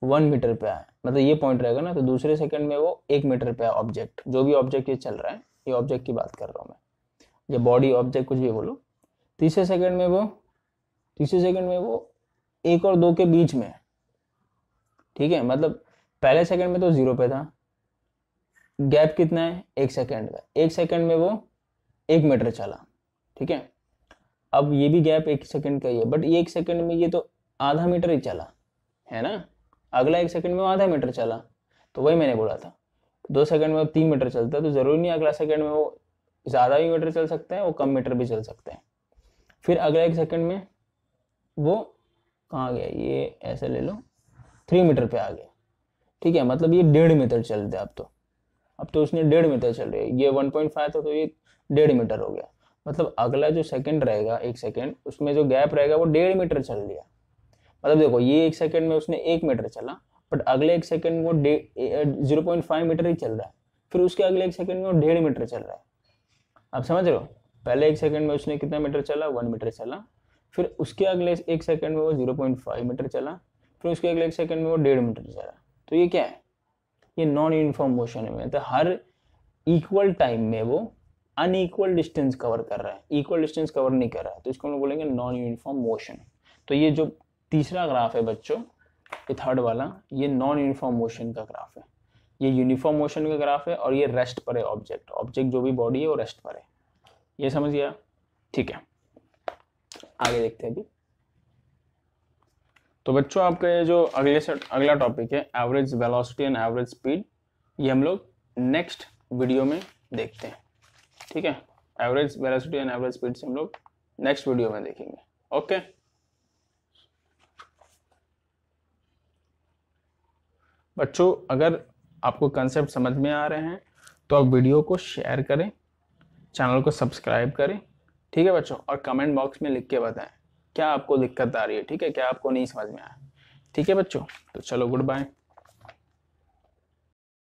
S1: वन मीटर पे आए मतलब ये पॉइंट रहेगा ना तो दूसरे सेकेंड में वो एक मीटर पे आया ऑब्जेक्ट जो भी ऑब्जेक्ट ये चल रहा है ये ऑब्जेक्ट की बात कर रहा हूँ मैं ये बॉडी ऑब्जेक्ट कुछ भी बोलो तीसरे सेकेंड में वो तीसरे सेकेंड में वो एक और दो के बीच में ठीक है मतलब पहले सेकेंड में तो जीरो पे था गैप कितना है एक सेकेंड का एक सेकेंड में वो एक मीटर चला ठीक है अब ये भी गैप एक सेकेंड का ही है बट एक सेकेंड में ये तो आधा मीटर ही चला है ना अगला एक सेकेंड में आधा मीटर चला तो वही मैंने बोला था दो सेकेंड में तीन मीटर चलता है तो ज़रूरी नहीं अगला सेकेंड में वो ज़्यादा भी मीटर चल सकते हैं वो कम मीटर भी चल सकते हैं फिर अगला एक सेकेंड में वो कहाँ गया ये ऐसे ले लो थ्री मीटर पे आ गया ठीक है मतलब ये डेढ़ मीटर चलते अब तो अब तो उसने डेढ़ मीटर चल रही है ये वन पॉइंट फाइव था तो ये डेढ़ मीटर हो गया मतलब अगला जो सेकंड रहेगा एक सेकंड उसमें जो गैप रहेगा वो डेढ़ मीटर चल दिया मतलब देखो ये एक सेकंड में उसने एक मीटर चला बट अगले एक सेकंड वो जीरो पॉइंट फाइव मीटर ही चल रहा है फिर उसके अगले एक सेकंड में वो डेढ़ मीटर चल रहा है आप समझ रहे हो पहले एक सेकंड में उसने कितना मीटर चला वन मीटर चला फिर उसके अगले एक सेकंड में वो जीरो पॉइंट फाइव मीटर चला फिर उसके अगले एक सेकंड में वो डेढ़ मीटर चला तो ये क्या है ये नॉन यूनिफॉर्म मोशन में तो हर इक्वल टाइम में वो अनईक्वल डिस्टेंस कवर कर रहा है इक्वल डिस्टेंस कवर नहीं कर रहा है तो इसको हम लोग बोलेंगे नॉन यूनिफॉर्म मोशन तो ये जो तीसरा ग्राफ है बच्चों ये थर्ड वाला ये नॉन यूनिफॉर्म मोशन का ग्राफ है ये यूनिफॉर्म मोशन का ग्राफ है और ये रेस्ट पर है ऑब्जेक्ट ऑब्जेक्ट जो भी बॉडी है वो रेस्ट पर है ये समझ गया ठीक है आगे देखते हैं अभी तो बच्चों आपका ये जो अगले से अगला टॉपिक है average velocity and average speed ये हम लोग नेक्स्ट वीडियो में देखते हैं ठीक है average velocity and average speed से हम लोग नेक्स्ट वीडियो में देखेंगे ओके बच्चों अगर आपको कंसेप्ट समझ में आ रहे हैं तो आप वीडियो को शेयर करें चैनल को सब्सक्राइब करें ठीक है बच्चों और कमेंट बॉक्स में लिख के बताएं क्या आपको दिक्कत आ रही है ठीक है क्या आपको नहीं समझ में आया ठीक है बच्चों तो चलो गुड बाय